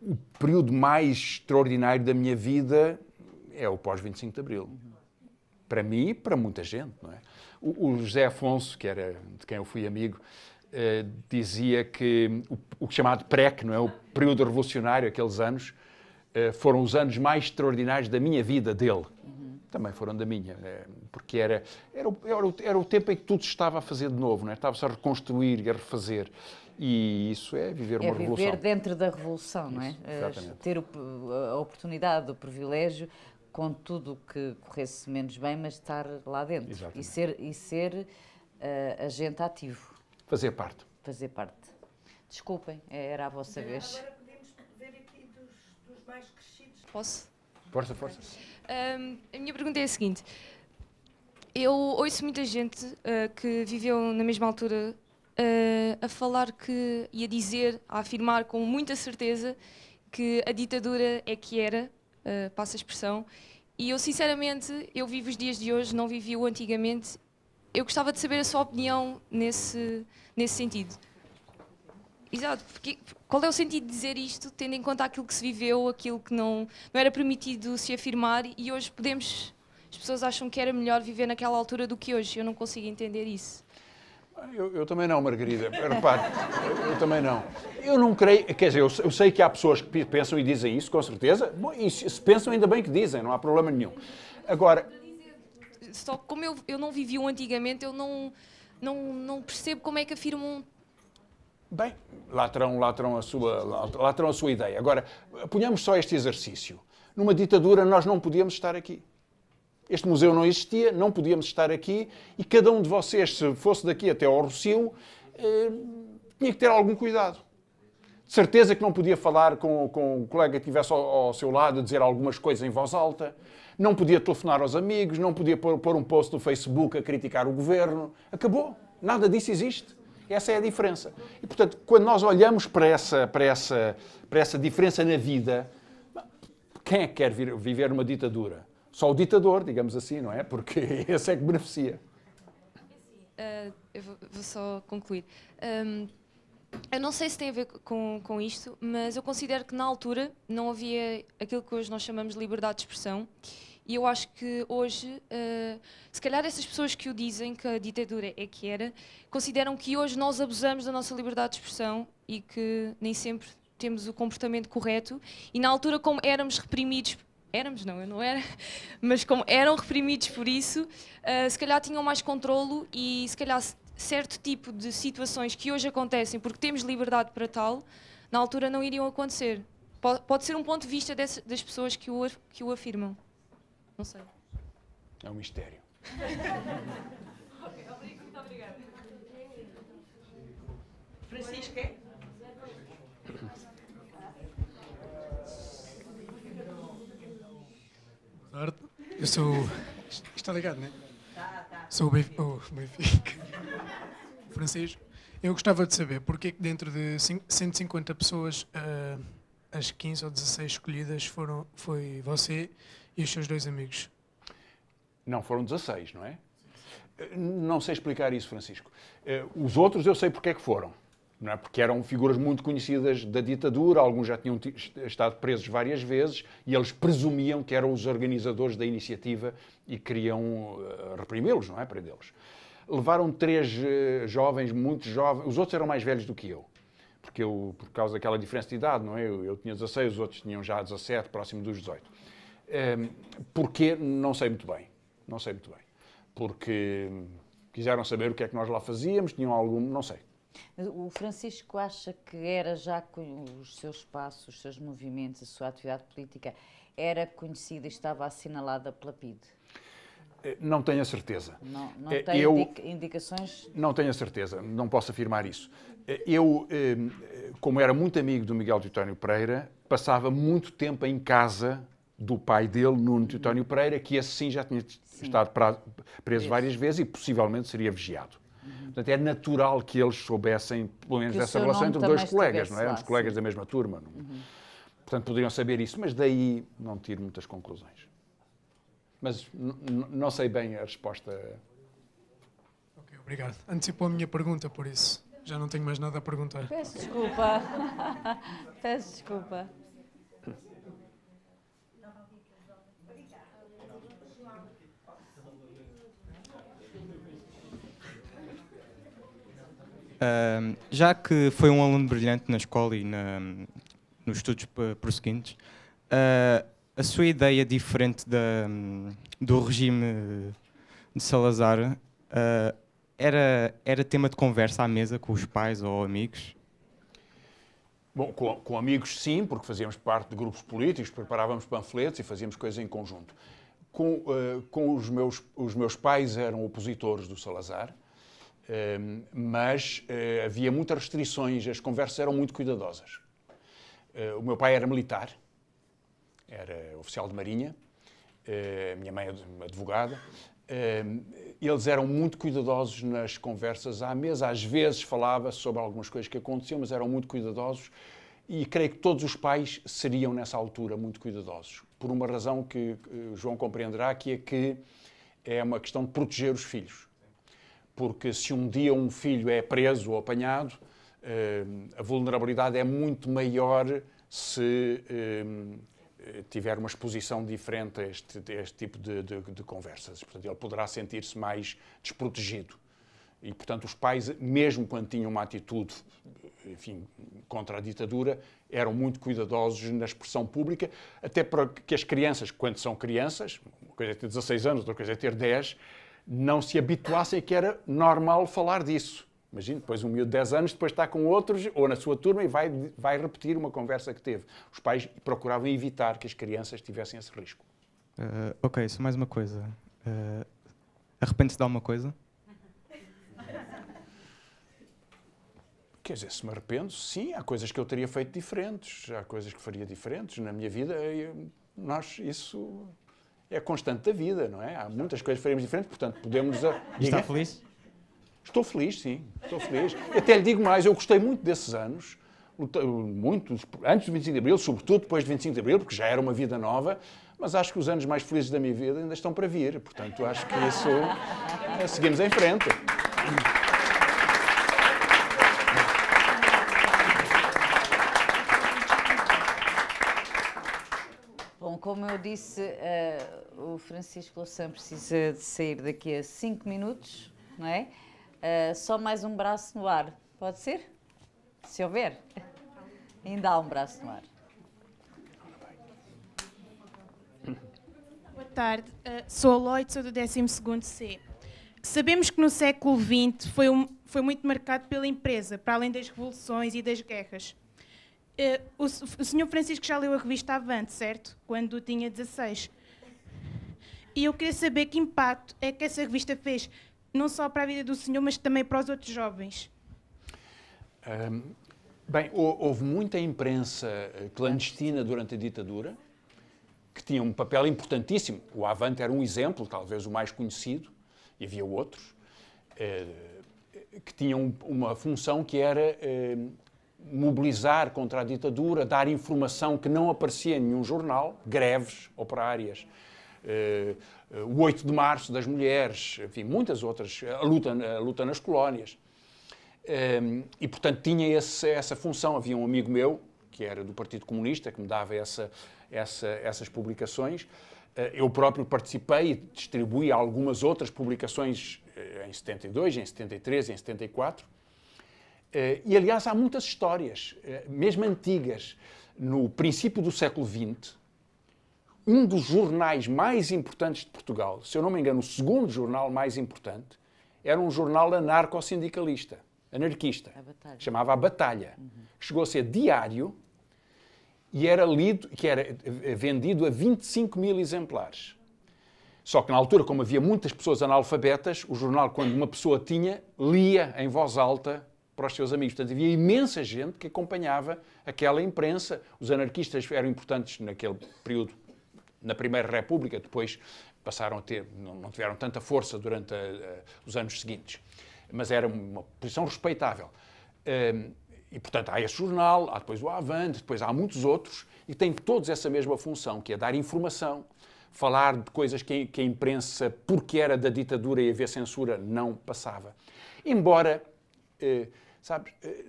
o período mais extraordinário da minha vida é o pós-25 de Abril. Para mim e para muita gente, não é? O, José Afonso, que era de quem eu fui amigo, eh, dizia que o, chamado PREC, não é? o período revolucionário, aqueles anos, eh, foram os anos mais extraordinários da minha vida dele. Também foram da minha, eh, porque era, era, era, o, era o tempo em que tudo se estava a fazer de novo, não é? estava-se a reconstruir e a refazer. E isso é viver é uma viver revolução. É viver dentro da revolução, não é? Exatamente. Ter a oportunidade, o privilégio com tudo que corresse menos bem, mas estar lá dentro Exatamente. e ser, e ser uh, agente ativo. Fazer parte. Fazer parte. Desculpem, eh, era a vossa vez. Agora podemos ver aqui dos, dos mais crescidos. Posso? Força, força. a minha pergunta é a seguinte. Eu ouço muita gente uh, que viveu na mesma altura uh, a falar que, e a dizer, a afirmar com muita certeza que a ditadura é que era uh, eh, passa a expressão. E eu, sinceramente, eu vivo os dias de hoje, não vivi-o antigamente. Eu gostava de saber a sua opinião nesse, nesse sentido. Exato, porque qual é o sentido de dizer isto, tendo em conta aquilo que se viveu, aquilo que não, não era permitido se afirmar e hoje podemos. As pessoas acham que era melhor viver naquela altura do que hoje. Eu não consigo entender isso. Ah, eu, eu, também não, Margarida. Repare, eu, eu, também não. Eu não creio. Quer dizer, eu, eu, sei que há pessoas que pensam e dizem isso, com certeza. Bom, e se pensam, ainda bem que dizem, não há problema nenhum. Agora. Só que como eu, eu não vivi um antigamente, eu não, não, não percebo como é que afirmam Bem, lá terão, lá, terão a sua, lá, lá a sua ideia. Agora, ponhamos só este exercício. Numa ditadura, nós não podíamos estar aqui. Este museu não existia, não podíamos estar aqui e cada um de vocês, se fosse daqui até ao Rocio, eh, tinha que ter algum cuidado. De certeza que não podia falar com, com o colega que estivesse ao, ao, seu lado, dizer algumas coisas em voz alta, não podia telefonar aos amigos, não podia pôr, pôr um post no Facebook a criticar o governo. Acabou. Nada disso existe. Essa é a diferença. E, portanto, quando nós olhamos para essa, para essa, para essa diferença na vida, quem é que quer vir, viver numa ditadura? Só o ditador, digamos assim, não é? Porque esse é que beneficia. Uh, eu vou, vou, só concluir. Um, ehm, eu não sei se tem a ver com, com isto, mas eu considero que na altura não havia aquilo que hoje nós chamamos de liberdade de expressão. E eu acho que hoje, uh, se calhar essas pessoas que o dizem que a ditadura é que era, consideram que hoje nós abusamos da nossa liberdade de expressão e que nem sempre temos o comportamento correto. E na altura, como éramos reprimidos éramos, não, eu não era, mas como eram reprimidos por isso, uh, se calhar tinham mais controlo e se calhar certo tipo de situações que hoje acontecem, porque temos liberdade para tal, na altura não iriam acontecer. Pode, pode ser um ponto de vista desse, das pessoas que o, que o afirmam. Não sei. É um mistério. muito obrigada. Francisca? tarde. Eu sou. Está ligado, não é? Tá, tá. Sou o Benfica. Oh, Benfica. Francisco. Eu gostava de saber porque é que dentro de 150 pessoas uh, as 15 ou 16 escolhidas foram, foi você e os seus dois amigos. Não, foram 16, não é? Não sei explicar isso, Francisco. Uh, os outros eu sei porque é que foram não é? porque eram figuras muito conhecidas da ditadura, alguns já tinham estado presos várias vezes e eles presumiam que eram os organizadores da iniciativa e queriam uh, reprimi-los, não é? Prendê-los. Levaram três uh, jovens, muito jovens, os outros eram mais velhos do que eu, porque eu, por causa daquela diferença de idade, não é? Eu, eu tinha 16, os outros tinham já 17, próximo dos 18. Um, porque não sei muito bem, não sei muito bem. Porque hum, quiseram saber o que é que nós lá fazíamos, tinham algum, não sei. O Francisco acha que era já os seus passos, os seus movimentos, a sua atividade política era conhecida e estava assinalada pela PID? Eh, não tenho a certeza. Não, não eh, tem eu, indicações? Não tenho a certeza, não posso afirmar isso. Eh, eu, como era muito amigo do Miguel Teutónio Pereira, passava muito tempo em casa do pai dele, Nuno Teutónio Pereira, que esse sim já tinha sim. estado preso várias vezes e possivelmente seria vigiado. Uhum. Portanto, é natural que eles soubessem, pelo menos, dessa relação entre dois colegas, não é? Lá, os colegas sim. da mesma turma. É? Uhum. Portanto, poderiam saber isso, mas daí não tiro muitas conclusões. Mas não sei bem a resposta. Ok, obrigado. Antecipou a minha pergunta, por isso. Já não tenho mais nada a perguntar. Peço desculpa. Peço desculpa. já que foi um aluno brilhante na escola e na, nos estudos prosseguintes, uh, a sua ideia diferente da, do regime de Salazar uh, era, era tema de conversa à mesa com os pais ou amigos? Bom, com, com, amigos sim, porque fazíamos parte de grupos políticos, preparávamos panfletos e fazíamos coisas em conjunto. Com, ah, com os, meus, os meus pais eram opositores do Salazar, Ehm, mas eh, havia muitas restrições, as conversas eram muito cuidadosas. Eh, o meu pai era militar, era oficial de marinha, eh, a minha mãe é advogada. Ehm, eles eram muito cuidadosos nas conversas à mesa. Às vezes falava sobre algumas coisas que aconteciam, mas eram muito cuidadosos. E creio que todos os pais seriam, nessa altura, muito cuidadosos. Por uma razão que o João compreenderá, que é que é uma questão de proteger os filhos porque se um dia um filho é preso ou apanhado, eh, a vulnerabilidade é muito maior se eh, eh, tiver uma exposição diferente a este, a este tipo de, de, de, conversas. Portanto, ele poderá sentir-se mais desprotegido. E, portanto, os pais, mesmo quando tinham uma atitude, enfim, contra a ditadura, eram muito cuidadosos na expressão pública, até para que as crianças, quando são crianças, uma coisa é ter 16 anos, outra coisa é ter 10, não se habituassem que era normal falar disso. Imagina, depois um miúdo de 10 anos, depois está com outros ou na sua turma e vai, vai repetir uma conversa que teve. Os pais procuravam evitar que as crianças tivessem esse risco. Uh, ok, só mais uma coisa. Uh, Arrepende-se de alguma coisa? Quer dizer, se me arrependo, sim, há coisas que eu teria feito diferentes, há coisas que faria diferentes na minha vida. Eu, nós, isso é constante da vida, não é? Há muitas coisas que faremos diferente, portanto, podemos... E Está feliz? Estou feliz, sim. Estou feliz. Até lhe digo mais, eu gostei muito desses anos, muito, antes do 25 de Abril, sobretudo depois do 25 de Abril, porque já era uma vida nova, mas acho que os anos mais felizes da minha vida ainda estão para vir. Portanto, acho que isso... É, seguimos em frente. como eu disse, uh, o Francisco Louçã precisa de sair daqui a 5 minutos, não é? Uh, só mais um braço no ar, pode ser? Se houver. Ainda há um braço no ar. Boa tarde, uh, sou a Lloyd, sou do 12 C. Sabemos que no século XX foi, um, foi muito marcado pela empresa, para além das revoluções e das guerras. Eh, o, o senhor Francisco já leu a revista Avante, certo? Quando tinha 16. E eu queria saber que impacto é que essa revista fez, não só para a vida do senhor, mas também para os outros jovens. bem, houve muita imprensa eh, clandestina durante a ditadura, que tinha um papel importantíssimo. O Avante era um exemplo, talvez o mais conhecido, e havia outros, eh, que tinham uma função que era mobilizar contra a ditadura, dar informação que não aparecia em nenhum jornal, greves operárias, eh, eh, o 8 de março das mulheres, enfim, muitas outras, a luta, a luta nas colónias. Eh, e, portanto, tinha esse, essa função. Havia um amigo meu, que era do Partido Comunista, que me dava essa, essa, essas publicações. Eu próprio participei e distribuí algumas outras publicações em 72, em 73, em 74. Eh, e, aliás, há muitas histórias, eh, mesmo antigas. No princípio do século XX, um dos jornais mais importantes de Portugal, se eu não me engano, o segundo jornal mais importante, era um jornal anarco-sindicalista, anarquista. A chamava A Batalha. Uhum. Chegou a ser diário e era lido, que era eh, vendido a 25 mil exemplares. Só que na altura, como havia muitas pessoas analfabetas, o jornal, quando uma pessoa tinha, lia em voz alta para os seus amigos. Portanto, havia imensa gente que acompanhava aquela imprensa. Os anarquistas eram importantes naquele período, na Primeira República, depois passaram a ter, não, tiveram tanta força durante a, eh, a, os anos seguintes. Mas era uma posição respeitável. Um, ehm, e, portanto, há esse jornal, há depois o Avante, depois há muitos outros, e têm todos essa mesma função, que é dar informação, falar de coisas que, que a imprensa, porque era da ditadura e havia censura, não passava. Embora eh, Sabes, eh,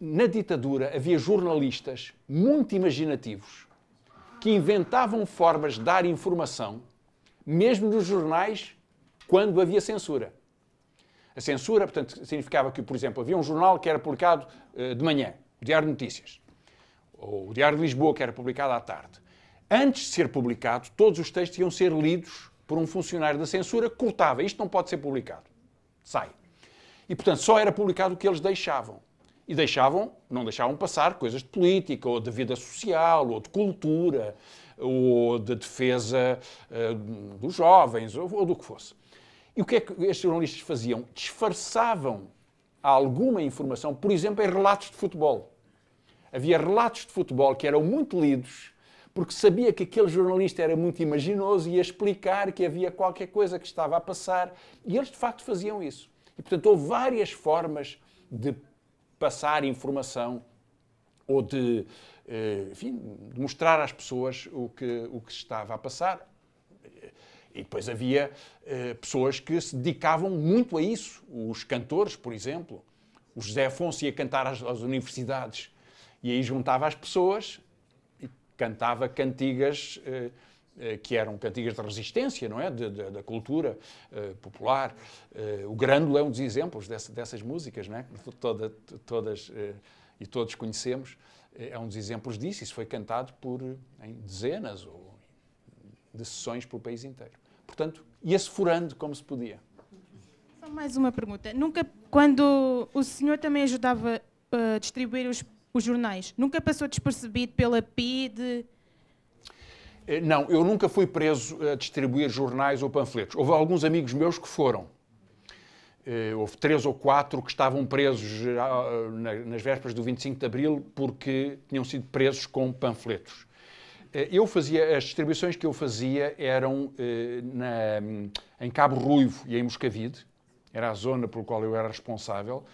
na ditadura havia jornalistas muito imaginativos que inventavam formas de dar informação, mesmo nos jornais, quando havia censura. A censura, portanto, significava que, por exemplo, havia um jornal que era publicado eh, de manhã, o Diário de Notícias, ou o Diário de Lisboa, que era publicado à tarde. Antes de ser publicado, todos os textos iam ser lidos por um funcionário da censura que cortava. Isto não pode ser publicado. Sai. E, portanto, só era publicado o que eles deixavam. E deixavam, não deixavam passar coisas de política, ou de vida social, ou de cultura, ou de defesa uh, dos jovens, ou, ou do que fosse. E o que é que estes jornalistas faziam? Disfarçavam alguma informação, por exemplo, em relatos de futebol. Havia relatos de futebol que eram muito lidos, porque sabia que aquele jornalista era muito imaginoso e ia explicar que havia qualquer coisa que estava a passar. E eles, de facto, faziam isso. E, portanto, houve várias formas de passar informação ou de, eh, enfim, de mostrar às pessoas o que, o que estava a passar. E depois havia eh, pessoas que se dedicavam muito a isso. Os cantores, por exemplo. O José Afonso ia cantar às, às universidades e aí juntava as pessoas e cantava cantigas eh, eh, que eram cantigas de resistência, não é? De, de, da cultura eh, popular. Eh, o Grândola é um dos exemplos dessa, dessas músicas, não é? Toda, todas e todos conhecemos. É um dos exemplos disso. Isso foi cantado por em dezenas ou de sessões pelo país inteiro. Portanto, ia-se furando como se podia. Só mais uma pergunta. Nunca, quando o senhor também ajudava a distribuir os, os jornais, nunca passou despercebido pela PIDE? Eh, não, eu nunca fui preso a distribuir jornais ou panfletos. Houve alguns amigos meus que foram. Eh, houve três ou quatro que estavam presos eh, nas vésperas do 25 de Abril porque tinham sido presos com panfletos. Eu fazia, as distribuições que eu fazia eram na, em Cabo Ruivo e em Moscavide, era a zona pelo qual eu era responsável,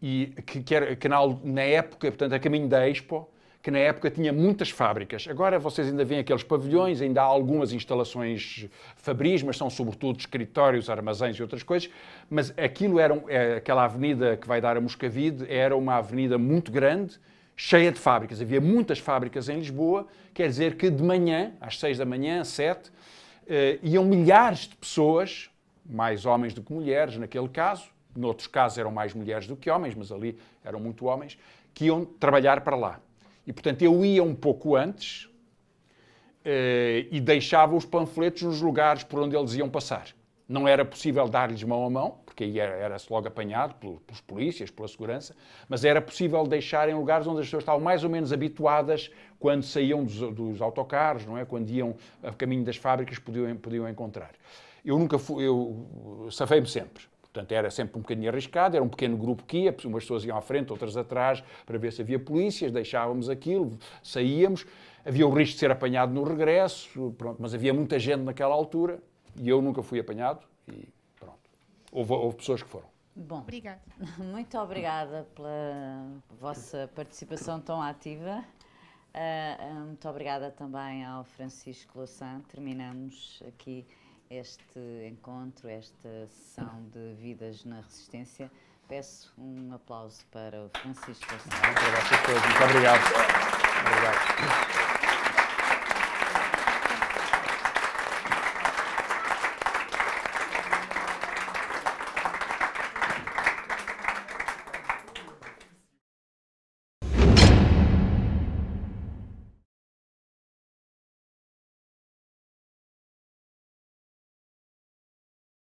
e que, que, era, canal na, na época, portanto, a caminho da Expo, que na época tinha muitas fábricas. Agora vocês ainda veem aqueles pavilhões, ainda há algumas instalações fabris, mas são sobretudo escritórios, armazéns e outras coisas. Mas aquilo era é, aquela avenida que vai dar a Moscavide era uma avenida muito grande, cheia de fábricas. Havia muitas fábricas em Lisboa. Quer dizer que de manhã, às seis da manhã, sete, uh, iam milhares de pessoas, mais homens do que mulheres naquele caso. Noutros casos eram mais mulheres do que homens, mas ali eram muito homens, que iam trabalhar para lá. E, portanto, eu ia um pouco antes eh, e deixava os panfletos nos lugares por onde eles iam passar. Não era possível dar-lhes mão a mão, porque aí era-se logo apanhado pelos polícias, pela segurança, mas era possível deixar em lugares onde as pessoas estavam mais ou menos habituadas quando saíam dos, dos autocarros, não é? quando iam a caminho das fábricas, podiam, podiam encontrar. Eu nunca fui, eu safei-me sempre. Portanto, era sempre um bocadinho arriscado, era um pequeno grupo que ia, umas pessoas iam à frente, outras atrás, para ver se havia polícias, deixávamos aquilo, saíamos. Havia o risco de ser apanhado no regresso, pronto, mas havia muita gente naquela altura e eu nunca fui apanhado e pronto. Houve, houve pessoas que foram. Bom, obrigada. muito obrigada pela vossa participação tão ativa. Uh, muito obrigada também ao Francisco Louçã. Terminamos aqui este encontro, esta sessão de Vidas na Resistência. Peço um aplauso para o Francisco Muito obrigado.